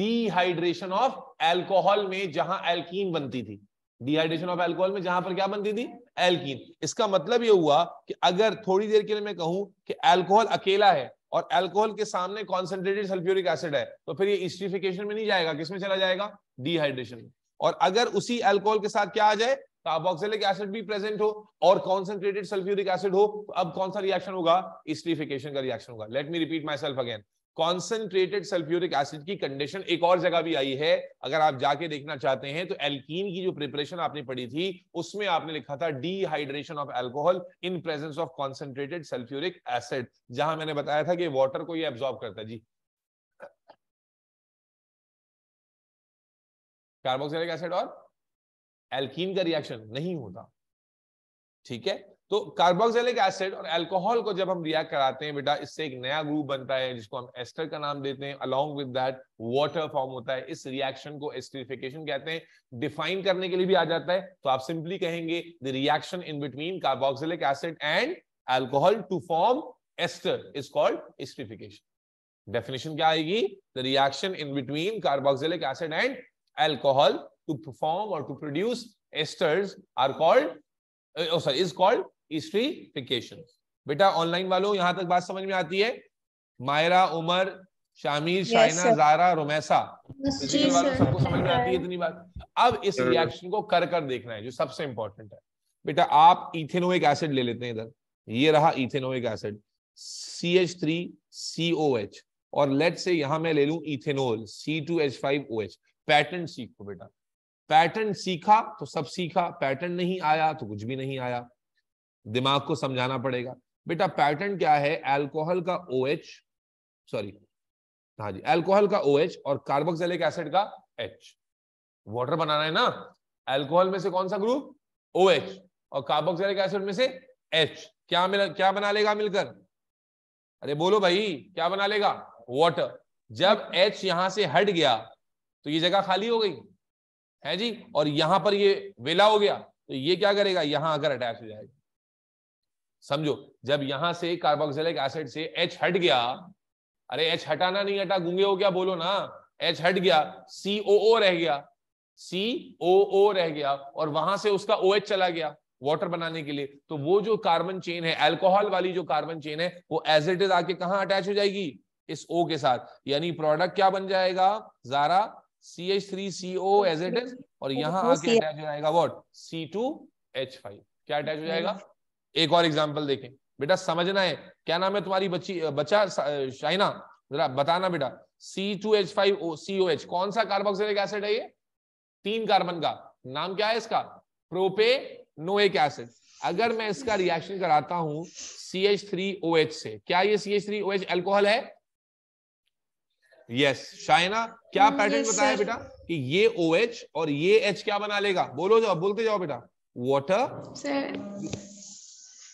डिहाइड्रेशन ऑफ एल्कोहल में जहां एल्कीन बनती थी डिहाइड्रेशन ऑफ एल्कोहल में जहां पर क्या बनती थी एल्कीन इसका मतलब ये हुआ कि अगर थोड़ी देर के लिए मैं कहूं कि एल्कोहल अकेला है और एल्कोहल के सामने कॉन्सेंट्रेटेड सल्फ्यूरिक एसिड है तो फिर ये ईस्टिफिकेशन में नहीं जाएगा किसमें चला जाएगा डिहाइड्रेशन में और अगर उसी एल्कोहल के साथ क्या आ जाए कार्बोक्सिलिक एसिड भी प्रेजेंट हो और कॉन्सेंट्रेटेड सल्फ्यूरिक एसिड हो तो अब कौन सा रिएक्शन होगा इस्ट्रीफिकेशन का रिएक्शन होगा let me repeat myself again concentrated sulphuric acid की कंडीशन एक और जगह भी आई है अगर आप जाके देखना चाहते हैं तो एल्कीन की जो प्रिपरेशन आपने पढ़ी थी उसमें आपने लिखा था dehydration of alcohol in presence of concentrated sulphuric acid जहां मैंने बताया था कि वॉटर को ये एब्जॉर्ब करता है जी कार्बोक्सिलिक एसिड और एल्कीन का रिएक्शन नहीं होता ठीक है तो कार्बोक्सिलिक एसिड और अल्कोहल को जब हम रिएक्ट कराते हैं बेटा इससे एक नया ग्रुप बनता है जिसको हम एस्टर का नाम देते हैं along with that water form होता है इस रिएक्शन को एस्टरिफिकेशन कहते हैं डिफाइन करने के लिए भी आ जाता है तो आप सिंपली कहेंगे the reaction in between carboxylic acid and alcohol to form ester is called esterification definition क्या आएगी the reaction in between carboxylic acid and alcohol to perform और to produce esters are called uh, oh sorry is called esterification बेटा online वालों यहां तक बात समझ में आती है मायरा उमर शामिर शाइना yes, तो जारा रोमैसा सबको समझ में आती है इतनी बात अब इस रिएक्शन को कर कर देखना है जो सबसे इंपॉर्टेंट है बेटा आप इथेनोइक एसिड ले लेते हैं इधर ये रहा ethanoic acid C H three C O H और लेट से यहां मैं ले लू ethanol C two H five O H pattern सीखो बेटा पैटर्न सीखा तो सब सीखा पैटर्न नहीं आया तो कुछ भी नहीं आया दिमाग को समझाना पड़ेगा बेटा पैटर्न क्या है एल्कोहल का ओ एच सॉरी हाँ जी एल्कोहल का ओ एच और कार्बोक्सिलिक एसिड का एच वाटर बनाना है ना एल्कोहल में से कौन सा ग्रुप ओ एच और कार्बोक्सिलिक एसिड में से एच क्या मिला क्या बना लेगा मिलकर अरे बोलो भाई क्या बना लेगा वाटर जब एच यहां से हट गया तो ये जगह खाली हो गई है जी और यहां पर ये वेला हो गया तो ये क्या करेगा यहां आकर अटैच हो जाएगा समझो जब यहां से कार्बोक्सिलिक एसिड से एच हट गया अरे एच हटाना नहीं हटा गुंगे हो क्या बोलो ना एच हट गया सी ओ ओ रह गया सी ओ ओ रह गया और वहां से उसका ओ OH एच चला गया वाटर बनाने के लिए तो वो जो कार्बन चेन है अल्कोहल वाली जो कार्बन चेन है वो एज इट इज आके कहा अटैच हो जाएगी इस ओ के साथ यानी प्रोडक्ट क्या बन जाएगा जारा C H three C O as it is और यहाँ आके अटैच हो जाएगा what C two H five क्या अटैच हो जाएगा एक और एग्जाम्पल देखें बेटा समझना है क्या नाम है तुम्हारी बच्ची बच्चा शाइना जरा बताना बेटा C two H five O C O H कौन सा कार्बोक्सिलिक एसिड है ये तीन कार्बन का नाम क्या है इसका प्रोपे नोएक एसिड अगर मैं इसका रिएक्शन कराता हूं C H three O H से क्या ये C H three O H alcohol है यस शाइना क्या पैटर्न बताया बेटा कि ये ओ OH एच और ये एच क्या बना लेगा बोलो जाओ बोलते जाओ बेटा वॉटर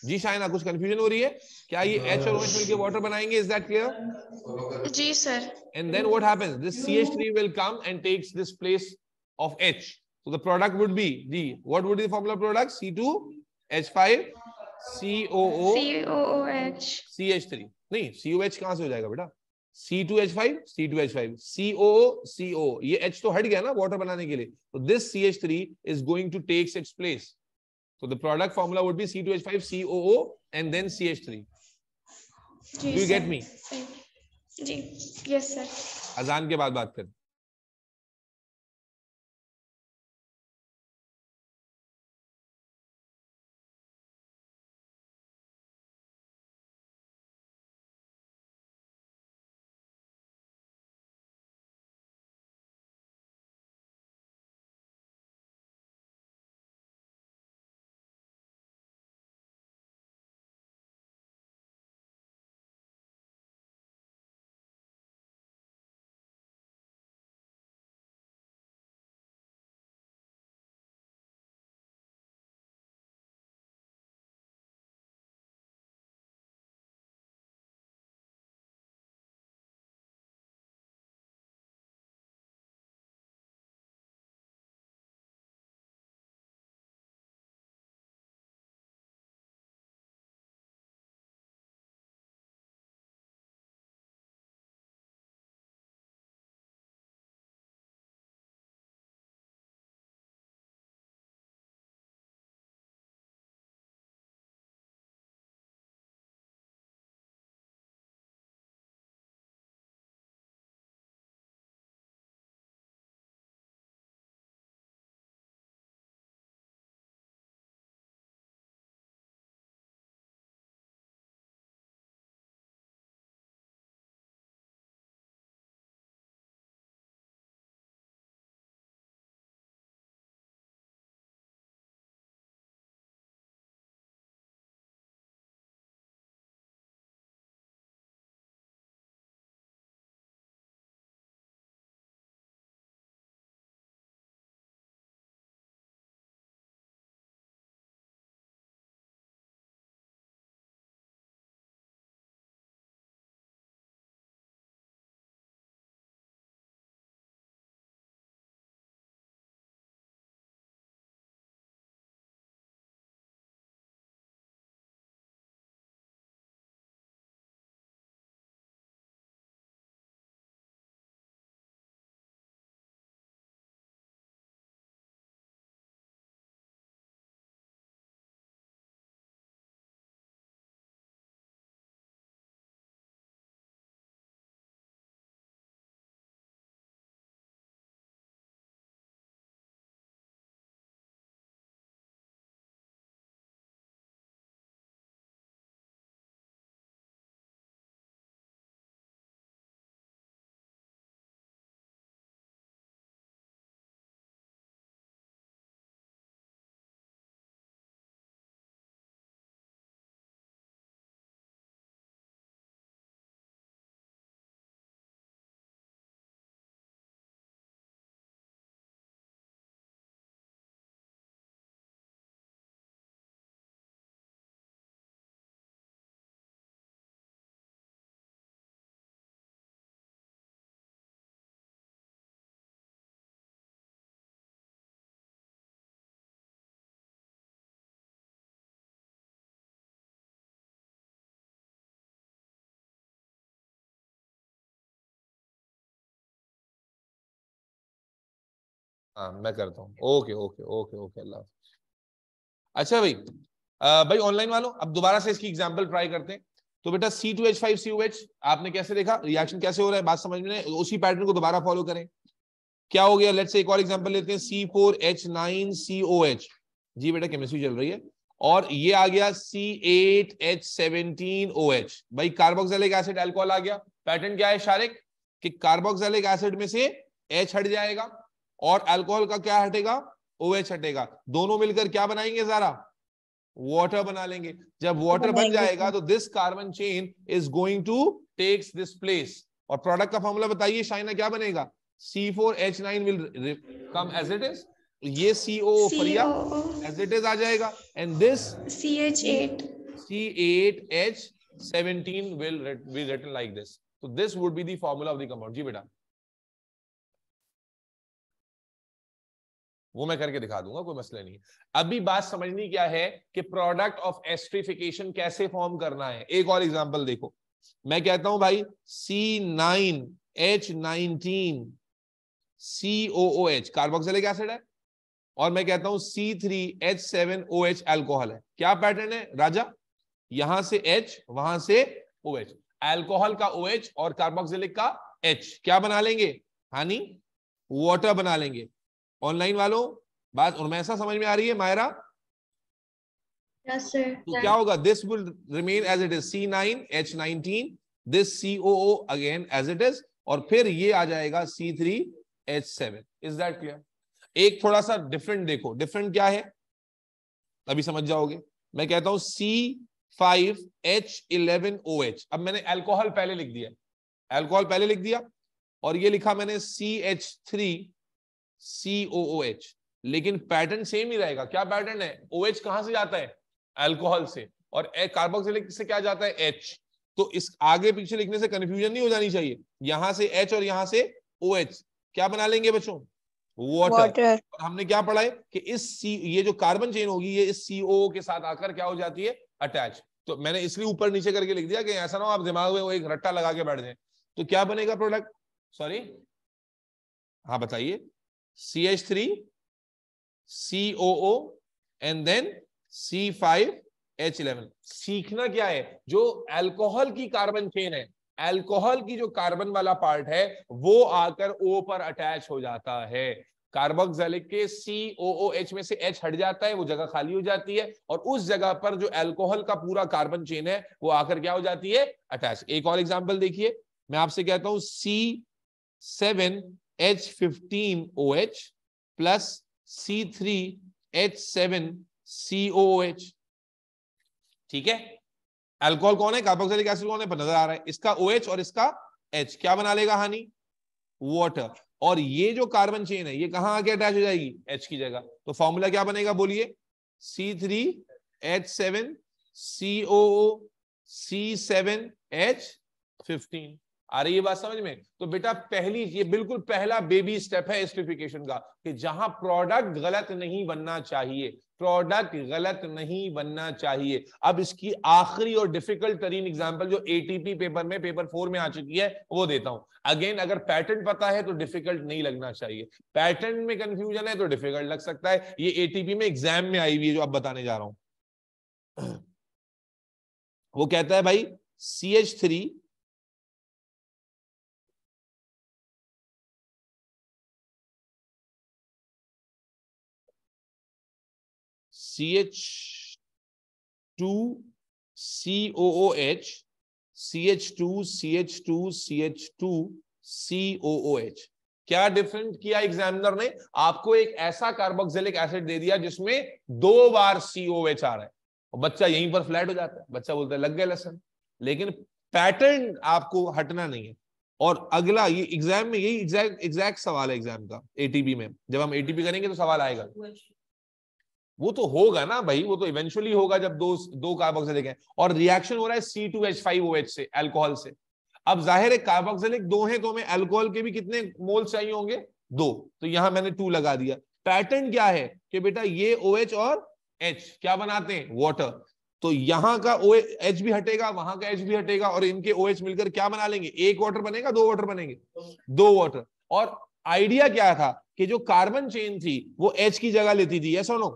जी शायना कुछ कंफ्यूजन हो रही है क्या ये एच और ओएच मिलके वाटर बनाएंगे इज दैट क्लियर जी sir and then what happens this CH3 will come and takes this place of H so the product would be the what would be the formula product C2 H5 COO COOH CH3 नहीं COH कहां से हो जाएगा बेटा C2H5 C2H5 COO CO ये H तो हट गया ना वाटर बनाने के लिए तो this CH3 is going to takes its place So the product formula would be C2H5COO and then CH3. Yes, Do you sir. get me? जी यस सर अजान के बाद बात करें हाँ मैं करता हूँ ओके ओके ओके ओके अल्लाह अच्छा भाई आ, भाई ऑनलाइन वालों अब दोबारा से इसकी एग्जाम्पल ट्राई करते हैं तो बेटा C two H five C O H आपने कैसे देखा रिएक्शन कैसे हो रहा है बात समझ में उसी पैटर्न को दोबारा फॉलो करें क्या हो गया लेट से एक और एग्जाम्पल लेते हैं C four H nine C O H जी बेटा केमिस्ट्री चल रही है और ये आ गया C eight H seventeen O H भाई कार्बोक्सिलिक एसिड एल्कोहल आ गया पैटर्न क्या है शारिक कि कार्बोक्सिलिक एसिड में से एच हट जाएगा और अल्कोहल का क्या हटेगा ओ OH हटेगा दोनों मिलकर क्या बनाएंगे सारा वाटर बना लेंगे जब वाटर बन जाएगा तो this carbon chain is going to takes this place और प्रोडक्ट का फॉर्मूला बताइए शाइना क्या बनेगा C four H nine will come as it is ये सी ओ फरिया एज इट इज आ जाएगा and this C H eight C eight H seventeen will be written like this तो this would be the formula of the compound जी बेटा वो मैं करके दिखा दूंगा कोई मसला नहीं अभी बात समझनी क्या है कि प्रोडक्ट ऑफ एस्ट्रीफिकेशन कैसे फॉर्म करना है एक और एग्जांपल देखो मैं कहता हूं भाई C nine H nineteen C O O H carboxylic acid है और मैं कहता हूं C three H seven O H alcohol है क्या पैटर्न है राजा यहां से एच वहां से ओ एच एल्कोहल का ओ एच और कार्बोक्सिलिक का एच क्या बना लेंगे हानी वाटर बना लेंगे ऑनलाइन वालों बात उर्मैसा समझ में आ रही है मायरा yes, sir. तो क्या होगा this will remain as it is C nine H nineteen this C O O again as it is और फिर ये आ जाएगा C three H seven is that clear एक थोड़ा सा डिफरेंट देखो डिफरेंट क्या है अभी समझ जाओगे मैं कहता हूं C five H eleven O H अब मैंने एल्कोहल पहले लिख दिया एल्कोहल पहले लिख दिया और ये लिखा मैंने C H three C O O H लेकिन पैटर्न सेम ही रहेगा क्या पैटर्न है ओ OH एच कहां से जाता है अल्कोहल से और कार्बोक्सिलिक से क्या जाता है एच तो इस आगे पीछे लिखने से कंफ्यूजन नहीं हो जानी चाहिए यहां से एच और यहां से ओ OH. एच क्या बना लेंगे बच्चों वाटर और हमने क्या पढ़ा है कि इस सी ये जो कार्बन चेन होगी ये इस सीओ के साथ आकर क्या हो जाती है अटैच तो मैंने इसलिए ऊपर नीचे करके लिख दिया कि ऐसा ना हो आप दिमाग में वो एक रट्टा लगा के बैठ जाए तो क्या बनेगा प्रोडक्ट सॉरी हाँ बताइए CH3, COO and then eleven सीखना क्या है जो अल्कोहल की कार्बन चेन है अल्कोहल की जो कार्बन वाला पार्ट है वो आकर ओ पर अटैच हो जाता है कार्बोक्सिलिक के COOH में से H हट जाता है वो जगह खाली हो जाती है और उस जगह पर जो अल्कोहल का पूरा कार्बन चेन है वो आकर क्या हो जाती है अटैच एक और एग्जांपल देखिए मैं आपसे कहता हूं C seven H15OH plus C3H7COOH ठीक है अल्कोहल कौन है कार्बोक्सिलिक एसिड कौन है नजर आ रहा है इसका OH और इसका H क्या बना लेगा हानि वाटर और ये जो कार्बन चेन है ये कहां आके अटैच हो जाएगी H की जगह तो फॉर्मूला क्या बनेगा बोलिए C three H seven C O C seven H fifteen आ रही है बात समझ में तो बेटा पहली ये बिल्कुल पहला बेबी स्टेप है एस्टिफिकेशन का कि जहां प्रोडक्ट गलत नहीं बनना चाहिए प्रोडक्ट गलत नहीं बनना चाहिए अब इसकी आखिरी और डिफिकल्ट तरीन एग्जाम्पल जो एटीपी पेपर में पेपर फोर में आ चुकी है वो देता हूं अगेन अगर पैटर्न पता है तो डिफिकल्ट नहीं लगना चाहिए पैटर्न में कंफ्यूजन है तो डिफिकल्ट लग सकता है ये एटीपी में एग्जाम में आई हुई है जो अब बताने जा रहा हूं वो कहता है भाई C H three C H two C O O H C H two C H two C H two C O O H क्या डिफरेंट किया एग्जामिनर ने आपको एक ऐसा कार्बोक्सिलिक एसिड दे दिया जिसमें दो बार सीओ एच आ रहा है और बच्चा यहीं पर फ्लैट हो जाता है बच्चा बोलता है लग गया लेसन लेकिन पैटर्न आपको हटना नहीं है और अगला ये एग्जाम में यही एग्जैक्ट एग्जैक्ट सवाल है एग्जाम का एटीपी में जब हम एटीपी करेंगे तो सवाल आएगा वो तो होगा ना भाई वो तो इवेंचुअली होगा जब दो दो कार्बोक्सिलिक हैं और रिएक्शन हो रहा है C two H five O H से एल्कोहल से अब जाहिर है कार्बोक्सिलिक दो हैं तो हमें एल्कोहल के भी कितने मोल चाहिए होंगे दो तो यहां मैंने टू लगा दिया पैटर्न क्या है कि बेटा ये ओ OH और एच क्या बनाते हैं वॉटर तो यहां का ओ एच भी हटेगा वहां का एच भी हटेगा और इनके ओ OH मिलकर क्या बना लेंगे एक वाटर बनेगा दो वाटर बनेंगे दो वाटर और आइडिया क्या था कि जो कार्बन चेन थी वो एच की जगह लेती थी ऐसा नो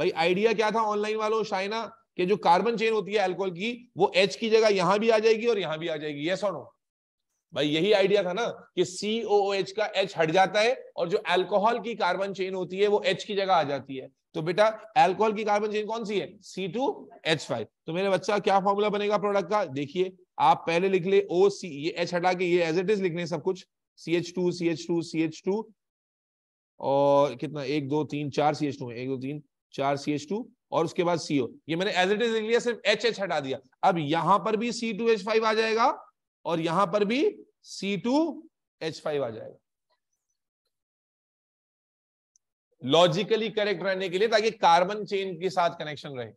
भाई आइडिया क्या था ऑनलाइन वालों शाइना के जो कार्बन चेन होती है एल्कोहल की वो एच की जगह यहां भी आ जाएगी और यहां भी आ जाएगी ये सोनो भाई यही आइडिया था ना कि सी ओ एच का एच हट जाता है और जो एल्कोहल की कार्बन चेन होती है वो एच की जगह आ जाती है तो बेटा एल्कोहल की कार्बन चेन कौन सी है सी टू एच फाइव तो मेरे बच्चा क्या फॉर्मूला बनेगा प्रोडक्ट का देखिए आप पहले लिख ले ओ सी ये एच हटा के ये एज इट इज लिखने सब कुछ C H two C H two C H two और कितना एक दो तीन चार सी एच टू एक दो तीन चार सी एच टू और उसके बाद सीओ ये मैंने एज इट इज लिख लिया सिर्फ एच एच हटा दिया अब यहां पर भी सी टू एच फाइव आ जाएगा और यहां पर भी सी टू एच फाइव आ जाएगा लॉजिकली करेक्ट रहने के लिए ताकि कार्बन चेन के साथ कनेक्शन रहे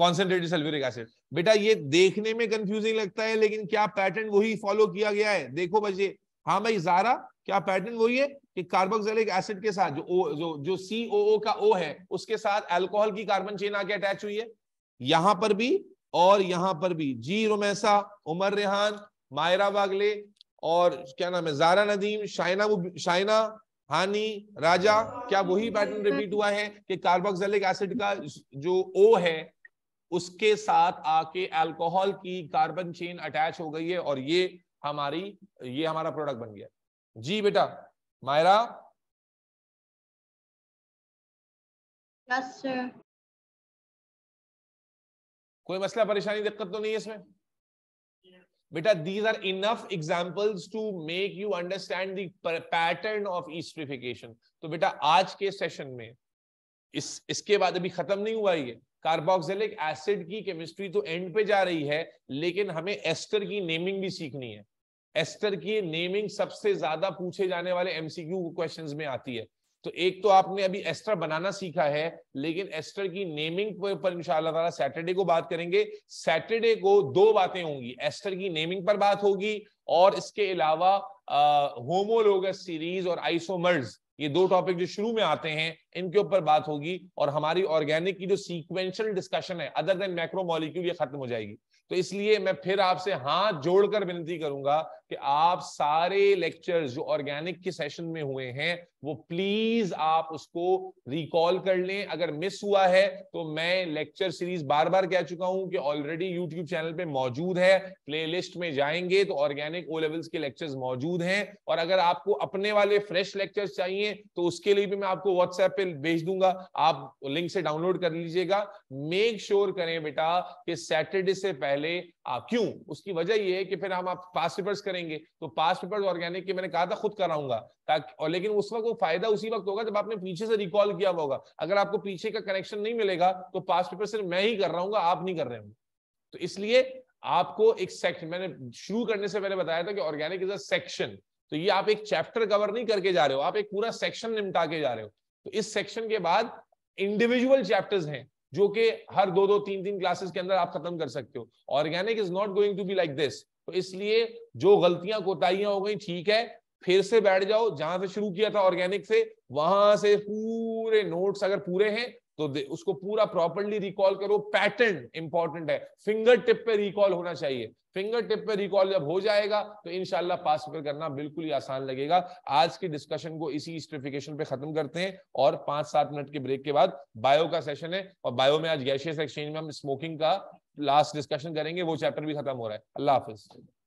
कॉन्सेंट्रेटेड सल्फ्यूरिक एसिड बेटा ये देखने में कंफ्यूजिंग लगता है लेकिन क्या पैटर्न वही फॉलो किया गया है देखो बच्चे हाँ भाई जारा क्या पैटर्न वही है कि कार्बोक्सिलिक एसिड के साथ जो ओ जो जो सीओओ का ओ है उसके साथ अल्कोहल की कार्बन चेन आके अटैच हुई है यहां पर भी और यहां पर भी जी रोमैसा उमर रेहान मायरा बागले और क्या नाम है जारा नदीम शाइना शाइना हानी राजा क्या वही पैटर्न रिपीट हुआ है कि कार्बोक्सिलिक एसिड का जो ओ है उसके साथ आके अल्कोहल की कार्बन चेन अटैच हो गई है और ये हमारी ये हमारा प्रोडक्ट बन गया जी बेटा मायरा yes, कोई मसला परेशानी दिक्कत तो नहीं है इसमें बेटा these are enough examples to make you understand pattern of esterification तो बेटा आज के सेशन में इस इसके बाद अभी खत्म नहीं हुआ ये कार्बोक्सिलिक एसिड की केमिस्ट्री तो एंड पे जा रही है लेकिन हमें एस्टर की नेमिंग भी सीखनी है एस्टर की नेमिंग सबसे ज्यादा पूछे जाने वाले एमसीक्यू क्वेश्चंस में आती है तो एक तो आपने अभी एस्टर बनाना सीखा है लेकिन एस्टर की नेमिंग पर इंशाल्लाह सैटरडे को बात करेंगे सैटरडे को दो बातें होंगी एस्टर की नेमिंग पर बात होगी और इसके अलावा होमोलोगस सीरीज और आइसोमर्स ये दो टॉपिक जो शुरू में आते हैं इनके ऊपर बात होगी और हमारी ऑर्गेनिक की जो सीक्वेंशियल डिस्कशन है अदर देन मैक्रोमोलिक्यूल ये खत्म हो जाएगी तो इसलिए मैं फिर आपसे हाथ जोड़कर विनती करूंगा कि आप सारे लेक्चर जो ऑर्गेनिक के सेशन में हुए हैं वो प्लीज आप उसको रिकॉल कर लें अगर मिस हुआ है तो मैं लेक्चर सीरीज बार बार कह चुका हूं कि ऑलरेडी यूट्यूब चैनल पे मौजूद है प्लेलिस्ट में जाएंगे तो ऑर्गेनिक ओ लेवल्स के लेक्चर्स मौजूद हैं और अगर आपको अपने वाले फ्रेश लेक्चर चाहिए तो उसके लिए भी मैं आपको व्हाट्सएप पे भेज दूंगा आप लिंक से डाउनलोड कर लीजिएगा मेक श्योर करें बेटा कि सैटरडे से पहले आप क्यों उसकी वजह यह है कि फिर हम आप पास करें करेंगे तो पास पेपर ऑर्गेनिक के मैंने कहा था खुद कराऊंगा ताकि और लेकिन उस वक्त वो फायदा उसी वक्त होगा जब आपने पीछे से रिकॉल किया होगा अगर आपको पीछे का कनेक्शन नहीं मिलेगा तो पास पेपर सिर्फ मैं ही कर रहा हूँ आप नहीं कर रहे होंगे तो इसलिए आपको एक सेक्शन मैंने शुरू करने से पहले बताया था कि ऑर्गेनिक इज अ सेक्शन तो ये आप एक चैप्टर कवर नहीं करके जा रहे हो आप एक पूरा सेक्शन निपटा के जा रहे हो तो इस सेक्शन के बाद इंडिविजुअल चैप्टर्स हैं जो कि हर दो दो तीन तीन क्लासेस के अंदर आप खत्म कर सकते हो organic is not going to be like this तो इसलिए जो गलतियां कोताहियां हो गई ठीक है फिर से बैठ जाओ जहां से शुरू किया था ऑर्गेनिक से वहां से पूरे नोट्स अगर पूरे हैं तो उसको पूरा प्रॉपरली रिकॉल करो पैटर्न इंपॉर्टेंट है फिंगर टिप पे रिकॉल होना चाहिए फिंगर टिप पे रिकॉल जब हो जाएगा तो इनशाला पास पेपर करना बिल्कुल ही आसान लगेगा आज की डिस्कशन को इसी स्ट्रिफिकेशन पे खत्म करते हैं और पांच सात मिनट के ब्रेक के बाद बायो का सेशन है और बायो में आज गैशियस एक्सचेंज में हम स्मोकिंग का लास्ट डिस्कशन करेंगे वो चैप्टर भी खत्म हो रहा है अल्लाह हाफिज